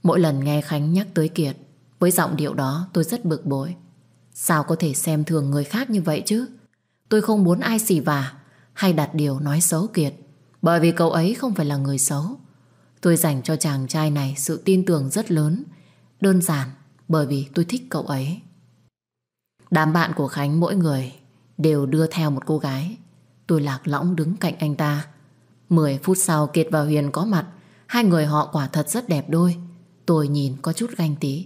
Mỗi lần nghe Khánh nhắc tới Kiệt, với giọng điệu đó tôi rất bực bội. Sao có thể xem thường người khác như vậy chứ? Tôi không muốn ai xỉ vả hay đặt điều nói xấu Kiệt, bởi vì cậu ấy không phải là người xấu. Tôi dành cho chàng trai này sự tin tưởng rất lớn, đơn giản bởi vì tôi thích cậu ấy. Đám bạn của Khánh mỗi người đều đưa theo một cô gái. Tôi lạc lõng đứng cạnh anh ta. Mười phút sau Kiệt và Huyền có mặt. Hai người họ quả thật rất đẹp đôi. Tôi nhìn có chút ganh tí.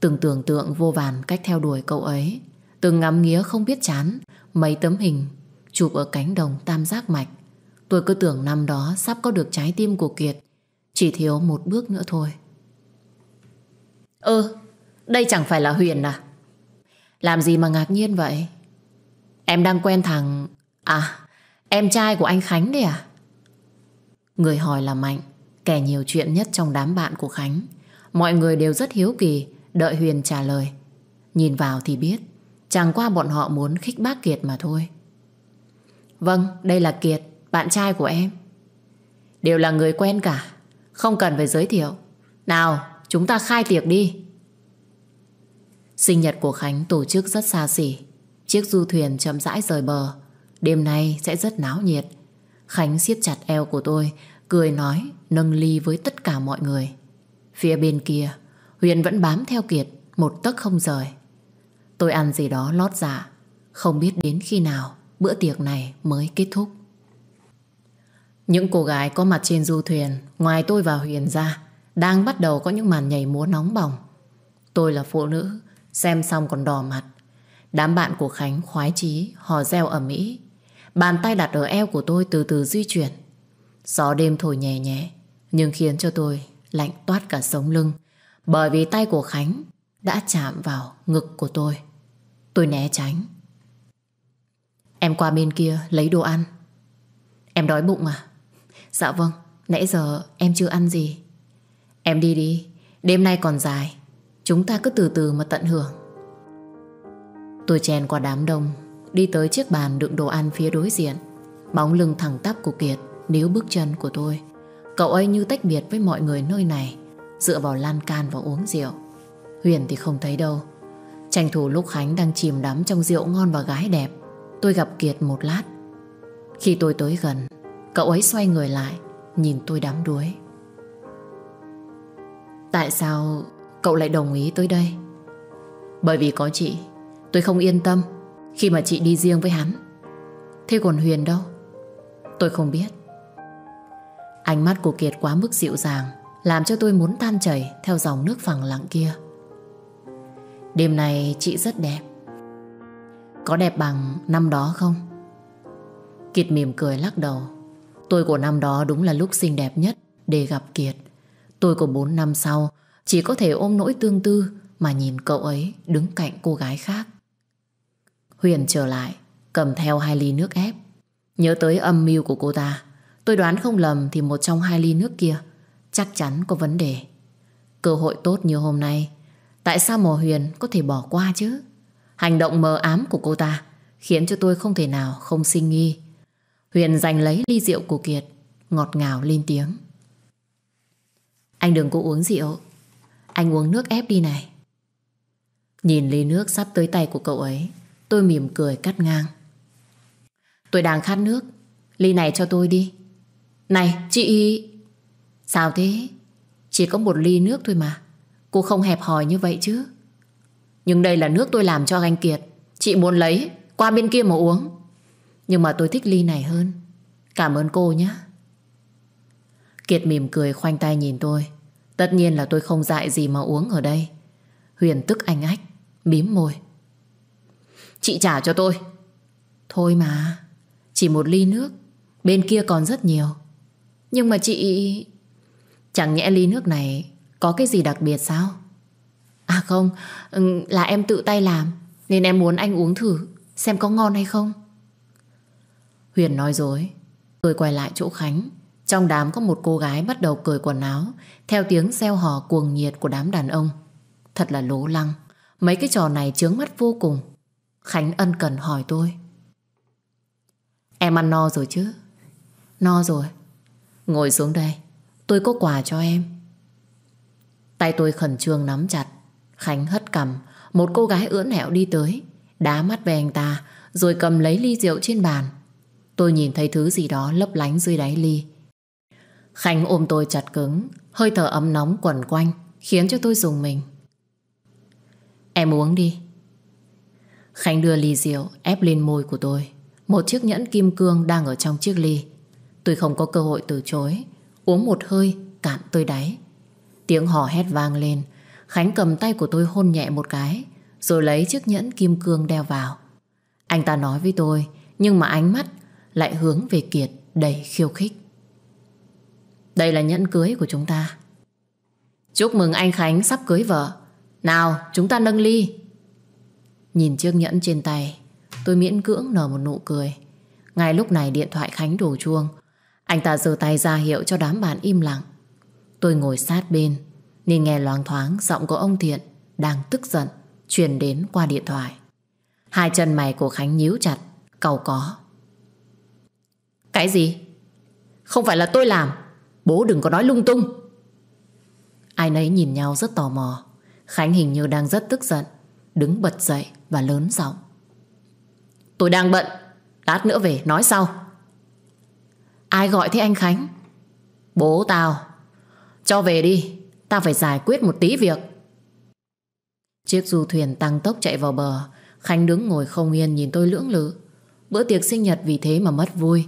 Từng tưởng tượng vô vàn cách theo đuổi cậu ấy. Từng ngắm nghía không biết chán mấy tấm hình chụp ở cánh đồng tam giác mạch. Tôi cứ tưởng năm đó sắp có được trái tim của Kiệt. Chỉ thiếu một bước nữa thôi. Ơ, đây chẳng phải là Huyền à? Làm gì mà ngạc nhiên vậy Em đang quen thằng À em trai của anh Khánh đấy à Người hỏi là Mạnh Kẻ nhiều chuyện nhất trong đám bạn của Khánh Mọi người đều rất hiếu kỳ Đợi Huyền trả lời Nhìn vào thì biết Chẳng qua bọn họ muốn khích bác Kiệt mà thôi Vâng đây là Kiệt Bạn trai của em Đều là người quen cả Không cần phải giới thiệu Nào chúng ta khai tiệc đi Sinh nhật của Khánh tổ chức rất xa xỉ. Chiếc du thuyền chậm rãi rời bờ. Đêm nay sẽ rất náo nhiệt. Khánh siết chặt eo của tôi, cười nói, nâng ly với tất cả mọi người. Phía bên kia, Huyền vẫn bám theo Kiệt, một tấc không rời. Tôi ăn gì đó lót dạ, không biết đến khi nào bữa tiệc này mới kết thúc. Những cô gái có mặt trên du thuyền, ngoài tôi và Huyền ra, đang bắt đầu có những màn nhảy múa nóng bỏng. Tôi là phụ nữ, Xem xong còn đỏ mặt Đám bạn của Khánh khoái chí Hò reo ở Mỹ Bàn tay đặt ở eo của tôi từ từ di chuyển Gió đêm thổi nhẹ nhẹ Nhưng khiến cho tôi lạnh toát cả sống lưng Bởi vì tay của Khánh Đã chạm vào ngực của tôi Tôi né tránh Em qua bên kia lấy đồ ăn Em đói bụng à Dạ vâng Nãy giờ em chưa ăn gì Em đi đi Đêm nay còn dài Chúng ta cứ từ từ mà tận hưởng Tôi chèn qua đám đông Đi tới chiếc bàn đựng đồ ăn phía đối diện Bóng lưng thẳng tắp của Kiệt Níu bước chân của tôi Cậu ấy như tách biệt với mọi người nơi này Dựa vào lan can và uống rượu Huyền thì không thấy đâu Tranh thủ lúc Khánh đang chìm đắm trong rượu ngon và gái đẹp Tôi gặp Kiệt một lát Khi tôi tới gần Cậu ấy xoay người lại Nhìn tôi đắm đuối Tại sao cậu lại đồng ý tới đây Bởi vì có chị Tôi không yên tâm Khi mà chị đi riêng với hắn Thế còn Huyền đâu Tôi không biết Ánh mắt của Kiệt quá mức dịu dàng Làm cho tôi muốn tan chảy Theo dòng nước phẳng lặng kia Đêm này chị rất đẹp Có đẹp bằng năm đó không Kiệt mỉm cười lắc đầu Tôi của năm đó đúng là lúc xinh đẹp nhất Để gặp Kiệt Tôi của 4 năm sau chỉ có thể ôm nỗi tương tư Mà nhìn cậu ấy đứng cạnh cô gái khác Huyền trở lại Cầm theo hai ly nước ép Nhớ tới âm mưu của cô ta Tôi đoán không lầm thì một trong hai ly nước kia Chắc chắn có vấn đề Cơ hội tốt như hôm nay Tại sao mò huyền có thể bỏ qua chứ Hành động mờ ám của cô ta Khiến cho tôi không thể nào không sinh nghi Huyền giành lấy ly rượu của Kiệt Ngọt ngào lên tiếng Anh đừng có uống rượu anh uống nước ép đi này Nhìn ly nước sắp tới tay của cậu ấy Tôi mỉm cười cắt ngang Tôi đang khát nước Ly này cho tôi đi Này chị Sao thế Chỉ có một ly nước thôi mà Cô không hẹp hòi như vậy chứ Nhưng đây là nước tôi làm cho anh Kiệt Chị muốn lấy Qua bên kia mà uống Nhưng mà tôi thích ly này hơn Cảm ơn cô nhé Kiệt mỉm cười khoanh tay nhìn tôi Tất nhiên là tôi không dại gì mà uống ở đây. Huyền tức anh ách, bím môi. Chị trả cho tôi. Thôi mà, chỉ một ly nước, bên kia còn rất nhiều. Nhưng mà chị... Chẳng nhẽ ly nước này có cái gì đặc biệt sao? À không, là em tự tay làm, nên em muốn anh uống thử, xem có ngon hay không. Huyền nói dối, tôi quay lại chỗ Khánh, trong đám có một cô gái bắt đầu cười quần áo theo tiếng xeo hò cuồng nhiệt của đám đàn ông. Thật là lố lăng. Mấy cái trò này chướng mắt vô cùng. Khánh ân cần hỏi tôi. Em ăn no rồi chứ? No rồi. Ngồi xuống đây. Tôi có quà cho em. Tay tôi khẩn trương nắm chặt. Khánh hất cầm. Một cô gái ưỡn hẹo đi tới. Đá mắt về anh ta. Rồi cầm lấy ly rượu trên bàn. Tôi nhìn thấy thứ gì đó lấp lánh dưới đáy ly. Khánh ôm tôi chặt cứng, hơi thở ấm nóng quẩn quanh, khiến cho tôi dùng mình. Em uống đi. Khánh đưa ly rượu ép lên môi của tôi. Một chiếc nhẫn kim cương đang ở trong chiếc ly. Tôi không có cơ hội từ chối. Uống một hơi, cạn tôi đáy. Tiếng hò hét vang lên. Khánh cầm tay của tôi hôn nhẹ một cái, rồi lấy chiếc nhẫn kim cương đeo vào. Anh ta nói với tôi, nhưng mà ánh mắt lại hướng về Kiệt đầy khiêu khích. Đây là nhẫn cưới của chúng ta Chúc mừng anh Khánh sắp cưới vợ Nào chúng ta nâng ly Nhìn chiếc nhẫn trên tay Tôi miễn cưỡng nở một nụ cười Ngay lúc này điện thoại Khánh đổ chuông Anh ta giơ tay ra hiệu cho đám bạn im lặng Tôi ngồi sát bên Nên nghe loáng thoáng giọng của ông Thiện Đang tức giận Truyền đến qua điện thoại Hai chân mày của Khánh nhíu chặt Cầu có Cái gì? Không phải là tôi làm Bố đừng có nói lung tung Ai nấy nhìn nhau rất tò mò Khánh hình như đang rất tức giận Đứng bật dậy và lớn giọng Tôi đang bận Lát nữa về nói sau Ai gọi thế anh Khánh Bố tao Cho về đi Tao phải giải quyết một tí việc Chiếc du thuyền tăng tốc chạy vào bờ Khánh đứng ngồi không yên nhìn tôi lưỡng lự Bữa tiệc sinh nhật vì thế mà mất vui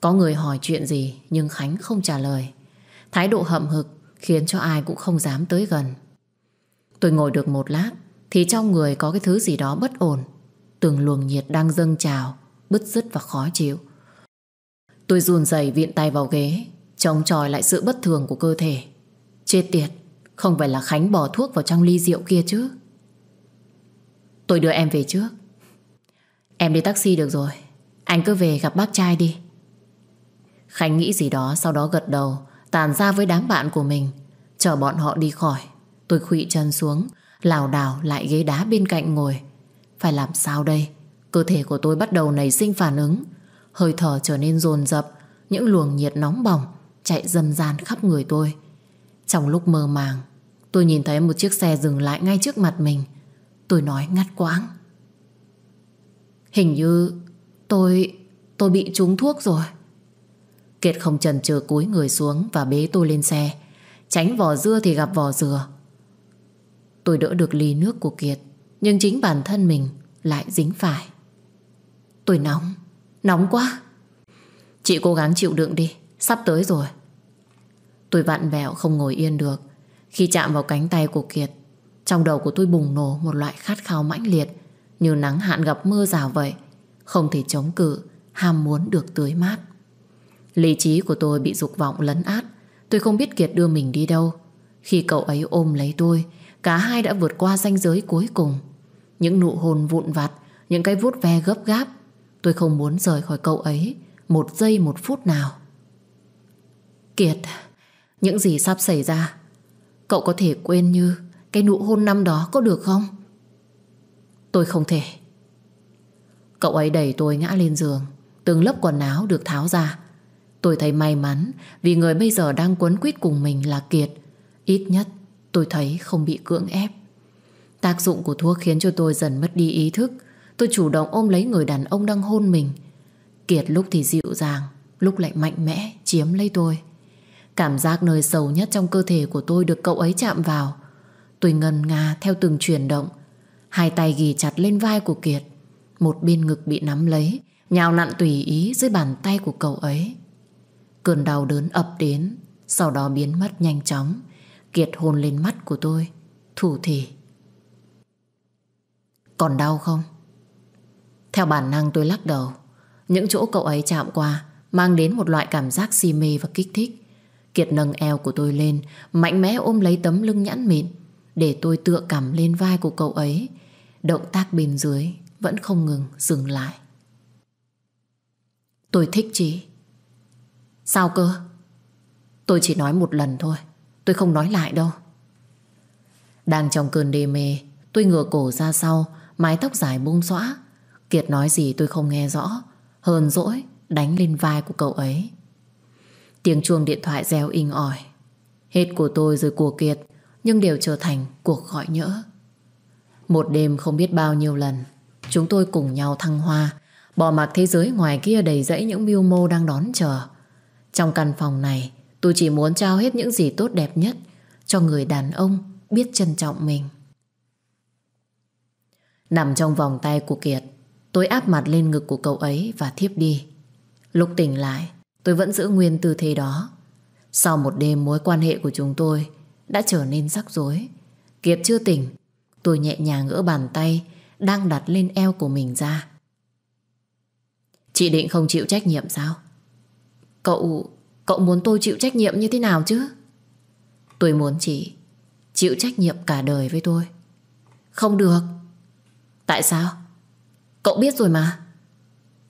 Có người hỏi chuyện gì Nhưng Khánh không trả lời Thái độ hậm hực khiến cho ai cũng không dám tới gần. Tôi ngồi được một lát thì trong người có cái thứ gì đó bất ổn. Từng luồng nhiệt đang dâng trào, bứt rứt và khó chịu. Tôi run rẩy viện tay vào ghế, chống chọi lại sự bất thường của cơ thể. Chết tiệt, không phải là Khánh bỏ thuốc vào trong ly rượu kia chứ. Tôi đưa em về trước. Em đi taxi được rồi, anh cứ về gặp bác trai đi. Khánh nghĩ gì đó sau đó gật đầu tàn ra với đám bạn của mình. Chờ bọn họ đi khỏi, tôi khụy chân xuống, lảo đảo lại ghế đá bên cạnh ngồi. Phải làm sao đây? Cơ thể của tôi bắt đầu nảy sinh phản ứng, hơi thở trở nên dồn dập, những luồng nhiệt nóng bỏng chạy dâm gian khắp người tôi. Trong lúc mơ màng, tôi nhìn thấy một chiếc xe dừng lại ngay trước mặt mình. Tôi nói ngắt quãng. Hình như tôi tôi bị trúng thuốc rồi. Kiệt không chần chờ cúi người xuống và bế tôi lên xe. Tránh vỏ dưa thì gặp vỏ dừa. Tôi đỡ được ly nước của Kiệt, nhưng chính bản thân mình lại dính phải. Tôi nóng, nóng quá. Chị cố gắng chịu đựng đi, sắp tới rồi. Tôi vặn vẹo không ngồi yên được. Khi chạm vào cánh tay của Kiệt, trong đầu của tôi bùng nổ một loại khát khao mãnh liệt, như nắng hạn gặp mưa rào vậy, không thể chống cự, ham muốn được tưới mát. Lý trí của tôi bị dục vọng lấn át Tôi không biết Kiệt đưa mình đi đâu Khi cậu ấy ôm lấy tôi Cả hai đã vượt qua ranh giới cuối cùng Những nụ hôn vụn vặt Những cái vuốt ve gấp gáp Tôi không muốn rời khỏi cậu ấy Một giây một phút nào Kiệt Những gì sắp xảy ra Cậu có thể quên như Cái nụ hôn năm đó có được không Tôi không thể Cậu ấy đẩy tôi ngã lên giường Từng lớp quần áo được tháo ra Tôi thấy may mắn vì người bây giờ đang quấn quýt cùng mình là Kiệt. Ít nhất tôi thấy không bị cưỡng ép. Tác dụng của thuốc khiến cho tôi dần mất đi ý thức. Tôi chủ động ôm lấy người đàn ông đang hôn mình. Kiệt lúc thì dịu dàng, lúc lại mạnh mẽ, chiếm lấy tôi. Cảm giác nơi sâu nhất trong cơ thể của tôi được cậu ấy chạm vào. Tôi ngần nga theo từng chuyển động. Hai tay ghi chặt lên vai của Kiệt. Một bên ngực bị nắm lấy, nhào nặn tùy ý dưới bàn tay của cậu ấy. Cơn đau đớn ập đến Sau đó biến mất nhanh chóng Kiệt hôn lên mắt của tôi Thủ thì Còn đau không? Theo bản năng tôi lắc đầu Những chỗ cậu ấy chạm qua Mang đến một loại cảm giác si mê và kích thích Kiệt nâng eo của tôi lên Mạnh mẽ ôm lấy tấm lưng nhãn mịn Để tôi tựa cằm lên vai của cậu ấy Động tác bên dưới Vẫn không ngừng dừng lại Tôi thích chị Sao cơ? Tôi chỉ nói một lần thôi Tôi không nói lại đâu Đang trong cơn đê mê Tôi ngửa cổ ra sau Mái tóc dài buông xõa Kiệt nói gì tôi không nghe rõ Hờn dỗi đánh lên vai của cậu ấy Tiếng chuông điện thoại reo inh ỏi Hết của tôi rồi của Kiệt Nhưng đều trở thành cuộc gọi nhỡ Một đêm không biết bao nhiêu lần Chúng tôi cùng nhau thăng hoa Bỏ mặc thế giới ngoài kia đầy rẫy những mưu mô đang đón chờ trong căn phòng này, tôi chỉ muốn trao hết những gì tốt đẹp nhất cho người đàn ông biết trân trọng mình. Nằm trong vòng tay của Kiệt, tôi áp mặt lên ngực của cậu ấy và thiếp đi. Lúc tỉnh lại, tôi vẫn giữ nguyên tư thế đó. Sau một đêm mối quan hệ của chúng tôi đã trở nên rắc rối. Kiệt chưa tỉnh, tôi nhẹ nhàng gỡ bàn tay đang đặt lên eo của mình ra. Chị định không chịu trách nhiệm sao? Cậu, cậu muốn tôi chịu trách nhiệm như thế nào chứ? Tôi muốn chị chịu trách nhiệm cả đời với tôi. Không được. Tại sao? Cậu biết rồi mà.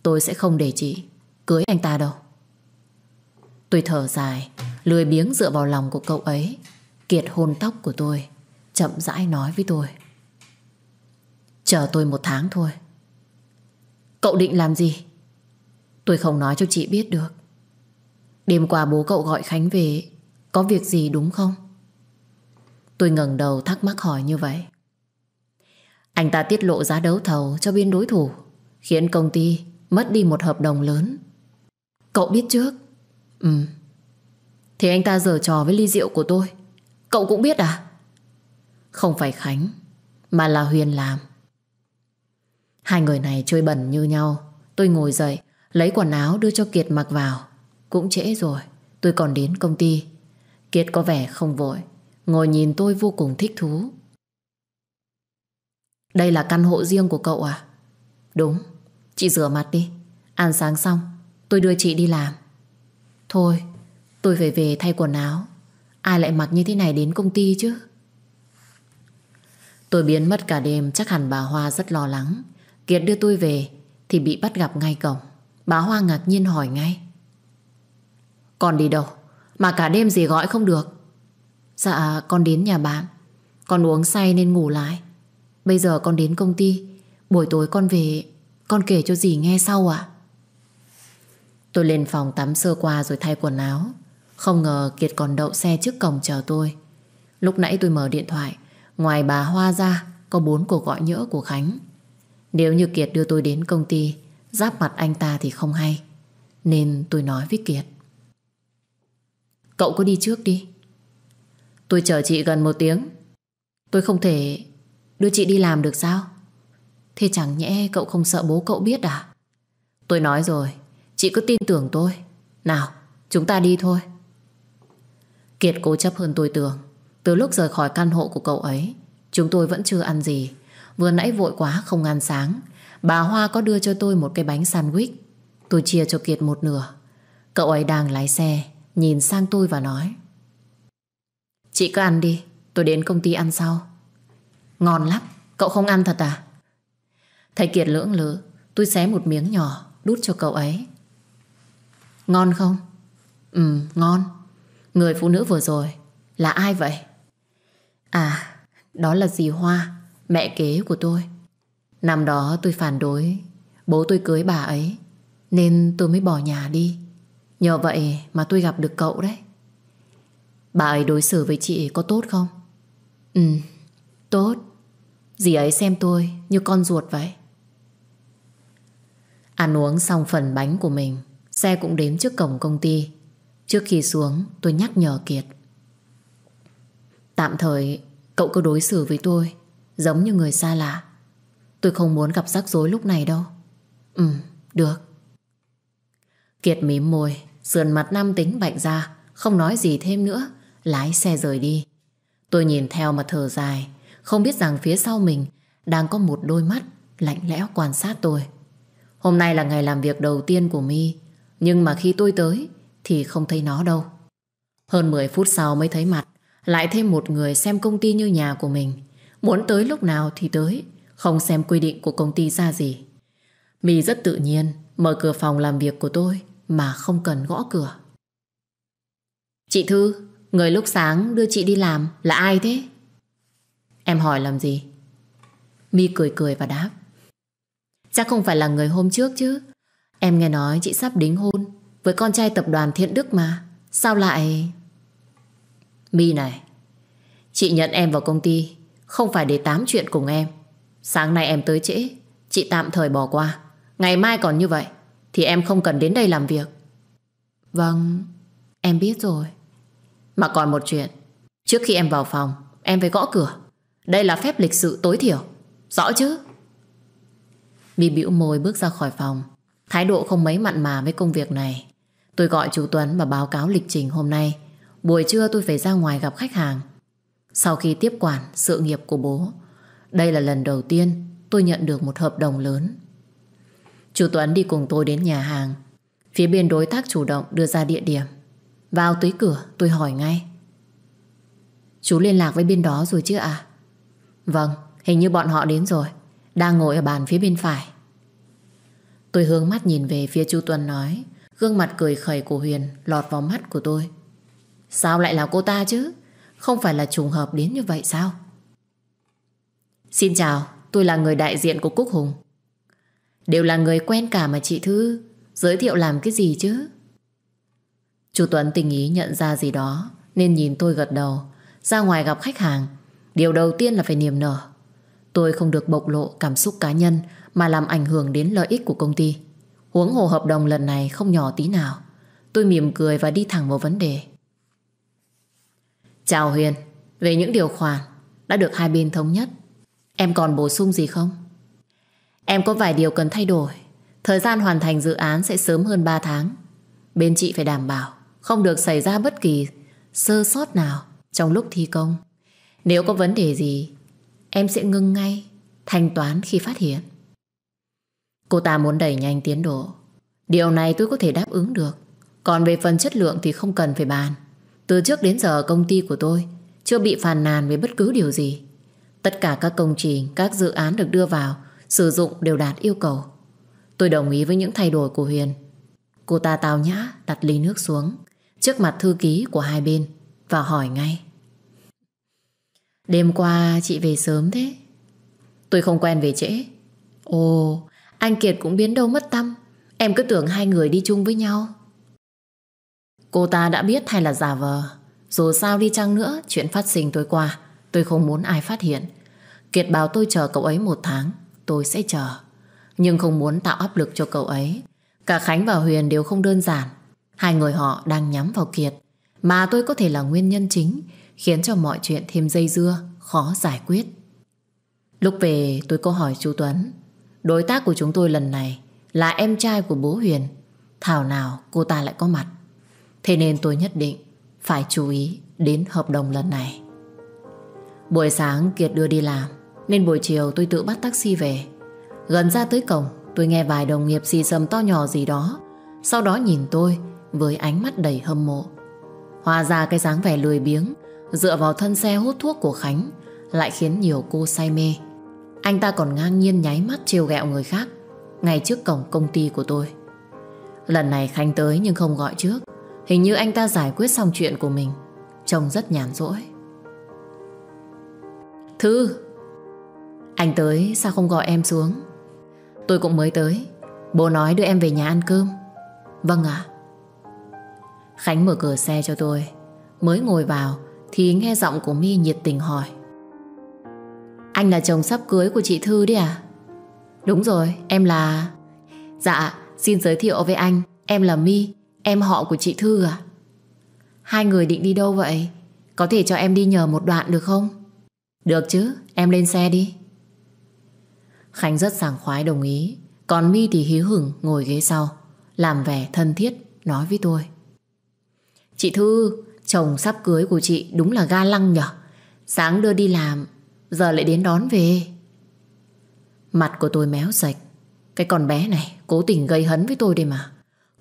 Tôi sẽ không để chị cưới anh ta đâu. Tôi thở dài, lười biếng dựa vào lòng của cậu ấy, kiệt hôn tóc của tôi, chậm rãi nói với tôi. Chờ tôi một tháng thôi. Cậu định làm gì? Tôi không nói cho chị biết được. Đêm qua bố cậu gọi Khánh về Có việc gì đúng không? Tôi ngẩng đầu thắc mắc hỏi như vậy Anh ta tiết lộ giá đấu thầu cho bên đối thủ Khiến công ty mất đi một hợp đồng lớn Cậu biết trước Ừ Thì anh ta giở trò với ly rượu của tôi Cậu cũng biết à? Không phải Khánh Mà là Huyền làm Hai người này chơi bẩn như nhau Tôi ngồi dậy Lấy quần áo đưa cho Kiệt mặc vào cũng trễ rồi Tôi còn đến công ty Kiệt có vẻ không vội Ngồi nhìn tôi vô cùng thích thú Đây là căn hộ riêng của cậu à? Đúng Chị rửa mặt đi Ăn sáng xong Tôi đưa chị đi làm Thôi Tôi phải về thay quần áo Ai lại mặc như thế này đến công ty chứ Tôi biến mất cả đêm Chắc hẳn bà Hoa rất lo lắng Kiệt đưa tôi về Thì bị bắt gặp ngay cổng Bà Hoa ngạc nhiên hỏi ngay con đi đâu? Mà cả đêm gì gọi không được. Dạ con đến nhà bạn. Con uống say nên ngủ lại. Bây giờ con đến công ty. Buổi tối con về, con kể cho dì nghe sau ạ. Tôi lên phòng tắm sơ qua rồi thay quần áo. Không ngờ Kiệt còn đậu xe trước cổng chờ tôi. Lúc nãy tôi mở điện thoại. Ngoài bà Hoa ra, có bốn cuộc gọi nhỡ của Khánh. Nếu như Kiệt đưa tôi đến công ty, giáp mặt anh ta thì không hay. Nên tôi nói với Kiệt. Cậu cứ đi trước đi Tôi chờ chị gần một tiếng Tôi không thể đưa chị đi làm được sao Thế chẳng nhẽ cậu không sợ bố cậu biết à Tôi nói rồi Chị cứ tin tưởng tôi Nào chúng ta đi thôi Kiệt cố chấp hơn tôi tưởng Từ lúc rời khỏi căn hộ của cậu ấy Chúng tôi vẫn chưa ăn gì Vừa nãy vội quá không ăn sáng Bà Hoa có đưa cho tôi một cái bánh sandwich Tôi chia cho Kiệt một nửa Cậu ấy đang lái xe Nhìn sang tôi và nói Chị cứ ăn đi Tôi đến công ty ăn sau Ngon lắm Cậu không ăn thật à Thầy Kiệt lưỡng lự Tôi xé một miếng nhỏ Đút cho cậu ấy Ngon không Ừ ngon Người phụ nữ vừa rồi Là ai vậy À Đó là dì Hoa Mẹ kế của tôi Năm đó tôi phản đối Bố tôi cưới bà ấy Nên tôi mới bỏ nhà đi Nhờ vậy mà tôi gặp được cậu đấy Bà ấy đối xử với chị có tốt không? Ừ, tốt Dì ấy xem tôi như con ruột vậy Ăn uống xong phần bánh của mình Xe cũng đến trước cổng công ty Trước khi xuống tôi nhắc nhở Kiệt Tạm thời cậu cứ đối xử với tôi Giống như người xa lạ Tôi không muốn gặp rắc rối lúc này đâu Ừ, được Kiệt mím môi Sườn mặt nam tính bạnh ra Không nói gì thêm nữa Lái xe rời đi Tôi nhìn theo mà thở dài Không biết rằng phía sau mình Đang có một đôi mắt lạnh lẽo quan sát tôi Hôm nay là ngày làm việc đầu tiên của mi Nhưng mà khi tôi tới Thì không thấy nó đâu Hơn 10 phút sau mới thấy mặt Lại thêm một người xem công ty như nhà của mình Muốn tới lúc nào thì tới Không xem quy định của công ty ra gì mi rất tự nhiên Mở cửa phòng làm việc của tôi mà không cần gõ cửa. Chị Thư, người lúc sáng đưa chị đi làm là ai thế? Em hỏi làm gì? Mi cười cười và đáp. Chắc không phải là người hôm trước chứ. Em nghe nói chị sắp đính hôn với con trai tập đoàn Thiện Đức mà. Sao lại... Mi này, chị nhận em vào công ty không phải để tám chuyện cùng em. Sáng nay em tới trễ, chị tạm thời bỏ qua. Ngày mai còn như vậy thì em không cần đến đây làm việc. Vâng, em biết rồi. Mà còn một chuyện, trước khi em vào phòng, em phải gõ cửa. Đây là phép lịch sự tối thiểu, rõ chứ? Bị bĩu môi bước ra khỏi phòng, thái độ không mấy mặn mà với công việc này. Tôi gọi chú Tuấn và báo cáo lịch trình hôm nay. Buổi trưa tôi phải ra ngoài gặp khách hàng. Sau khi tiếp quản sự nghiệp của bố, đây là lần đầu tiên tôi nhận được một hợp đồng lớn Chú Tuấn đi cùng tôi đến nhà hàng. Phía bên đối tác chủ động đưa ra địa điểm. Vào tới cửa tôi hỏi ngay. Chú liên lạc với bên đó rồi chứ à? Vâng, hình như bọn họ đến rồi. Đang ngồi ở bàn phía bên phải. Tôi hướng mắt nhìn về phía chú Tuấn nói. Gương mặt cười khẩy của Huyền lọt vào mắt của tôi. Sao lại là cô ta chứ? Không phải là trùng hợp đến như vậy sao? Xin chào, tôi là người đại diện của Cúc Hùng. Đều là người quen cả mà chị Thư Giới thiệu làm cái gì chứ Chú Tuấn tình ý nhận ra gì đó Nên nhìn tôi gật đầu Ra ngoài gặp khách hàng Điều đầu tiên là phải niềm nở Tôi không được bộc lộ cảm xúc cá nhân Mà làm ảnh hưởng đến lợi ích của công ty Huống hồ hợp đồng lần này không nhỏ tí nào Tôi mỉm cười và đi thẳng vào vấn đề Chào Huyền Về những điều khoản Đã được hai bên thống nhất Em còn bổ sung gì không? Em có vài điều cần thay đổi. Thời gian hoàn thành dự án sẽ sớm hơn 3 tháng. Bên chị phải đảm bảo không được xảy ra bất kỳ sơ sót nào trong lúc thi công. Nếu có vấn đề gì, em sẽ ngưng ngay, thanh toán khi phát hiện. Cô ta muốn đẩy nhanh tiến độ. Điều này tôi có thể đáp ứng được. Còn về phần chất lượng thì không cần phải bàn. Từ trước đến giờ công ty của tôi chưa bị phàn nàn về bất cứ điều gì. Tất cả các công trình, các dự án được đưa vào sử dụng đều đạt yêu cầu. Tôi đồng ý với những thay đổi của Huyền. Cô ta tào nhã đặt ly nước xuống trước mặt thư ký của hai bên và hỏi ngay. Đêm qua chị về sớm thế. Tôi không quen về trễ. Ồ, anh Kiệt cũng biến đâu mất tâm. Em cứ tưởng hai người đi chung với nhau. Cô ta đã biết hay là giả vờ. Dù sao đi chăng nữa, chuyện phát sinh tối qua, tôi không muốn ai phát hiện. Kiệt bảo tôi chờ cậu ấy một tháng tôi sẽ chờ. Nhưng không muốn tạo áp lực cho cậu ấy. Cả Khánh và Huyền đều không đơn giản. Hai người họ đang nhắm vào Kiệt. Mà tôi có thể là nguyên nhân chính khiến cho mọi chuyện thêm dây dưa, khó giải quyết. Lúc về tôi có hỏi chú Tuấn. Đối tác của chúng tôi lần này là em trai của bố Huyền. Thảo nào cô ta lại có mặt. Thế nên tôi nhất định phải chú ý đến hợp đồng lần này. Buổi sáng Kiệt đưa đi làm nên buổi chiều tôi tự bắt taxi về Gần ra tới cổng Tôi nghe vài đồng nghiệp xì xầm to nhỏ gì đó Sau đó nhìn tôi Với ánh mắt đầy hâm mộ Hòa ra cái dáng vẻ lười biếng Dựa vào thân xe hút thuốc của Khánh Lại khiến nhiều cô say mê Anh ta còn ngang nhiên nháy mắt trêu ghẹo người khác Ngay trước cổng công ty của tôi Lần này Khánh tới nhưng không gọi trước Hình như anh ta giải quyết xong chuyện của mình Trông rất nhàn rỗi Thư anh tới sao không gọi em xuống Tôi cũng mới tới Bố nói đưa em về nhà ăn cơm Vâng ạ Khánh mở cửa xe cho tôi Mới ngồi vào Thì nghe giọng của My nhiệt tình hỏi Anh là chồng sắp cưới của chị Thư đấy à Đúng rồi em là Dạ xin giới thiệu với anh Em là My Em họ của chị Thư à Hai người định đi đâu vậy Có thể cho em đi nhờ một đoạn được không Được chứ em lên xe đi Khánh rất sảng khoái đồng ý Còn My thì hí hửng ngồi ghế sau Làm vẻ thân thiết nói với tôi Chị Thư Chồng sắp cưới của chị đúng là ga lăng nhở Sáng đưa đi làm Giờ lại đến đón về Mặt của tôi méo sạch Cái con bé này cố tình gây hấn với tôi đây mà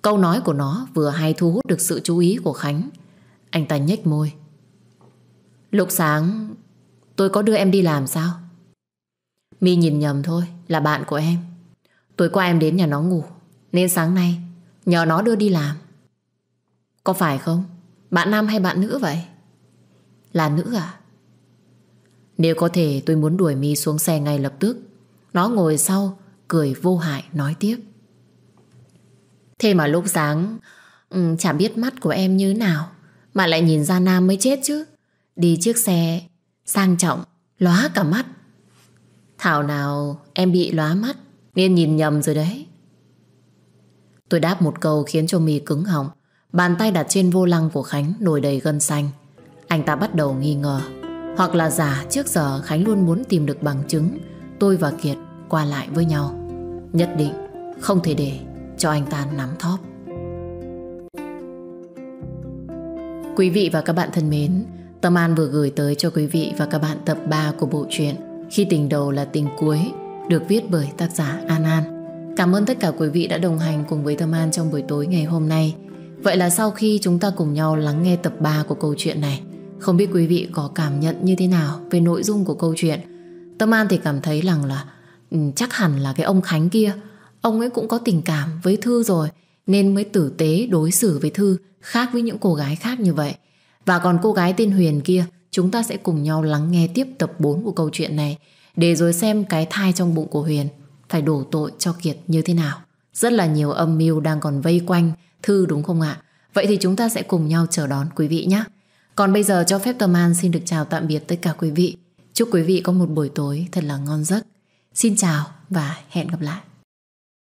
Câu nói của nó vừa hay thu hút được sự chú ý của Khánh Anh ta nhếch môi Lục sáng Tôi có đưa em đi làm sao Mi nhìn nhầm thôi, là bạn của em. Tối qua em đến nhà nó ngủ, nên sáng nay nhờ nó đưa đi làm. Có phải không? Bạn nam hay bạn nữ vậy? Là nữ à? Nếu có thể tôi muốn đuổi Mi xuống xe ngay lập tức. Nó ngồi sau, cười vô hại nói tiếp. Thế mà lúc sáng, ừ, chả biết mắt của em như nào, mà lại nhìn ra nam mới chết chứ. Đi chiếc xe sang trọng, lóa cả mắt. Thảo nào em bị lóa mắt Nên nhìn nhầm rồi đấy Tôi đáp một câu khiến cho mì cứng họng Bàn tay đặt trên vô lăng của Khánh Nổi đầy gân xanh Anh ta bắt đầu nghi ngờ Hoặc là giả trước giờ Khánh luôn muốn tìm được bằng chứng Tôi và Kiệt qua lại với nhau Nhất định không thể để cho anh ta nắm thóp Quý vị và các bạn thân mến Tâm An vừa gửi tới cho quý vị và các bạn tập 3 của bộ truyện khi tình đầu là tình cuối được viết bởi tác giả An An. Cảm ơn tất cả quý vị đã đồng hành cùng với Tâm An trong buổi tối ngày hôm nay. Vậy là sau khi chúng ta cùng nhau lắng nghe tập 3 của câu chuyện này, không biết quý vị có cảm nhận như thế nào về nội dung của câu chuyện. Tâm An thì cảm thấy rằng là ừ, chắc hẳn là cái ông Khánh kia, ông ấy cũng có tình cảm với Thư rồi nên mới tử tế đối xử với Thư khác với những cô gái khác như vậy. Và còn cô gái tên Huyền kia Chúng ta sẽ cùng nhau lắng nghe tiếp tập 4 của câu chuyện này để rồi xem cái thai trong bụng của Huyền phải đổ tội cho Kiệt như thế nào. Rất là nhiều âm mưu đang còn vây quanh Thư đúng không ạ? Vậy thì chúng ta sẽ cùng nhau chờ đón quý vị nhé. Còn bây giờ cho phép Tâm An xin được chào tạm biệt tất cả quý vị. Chúc quý vị có một buổi tối thật là ngon giấc. Xin chào và hẹn gặp lại.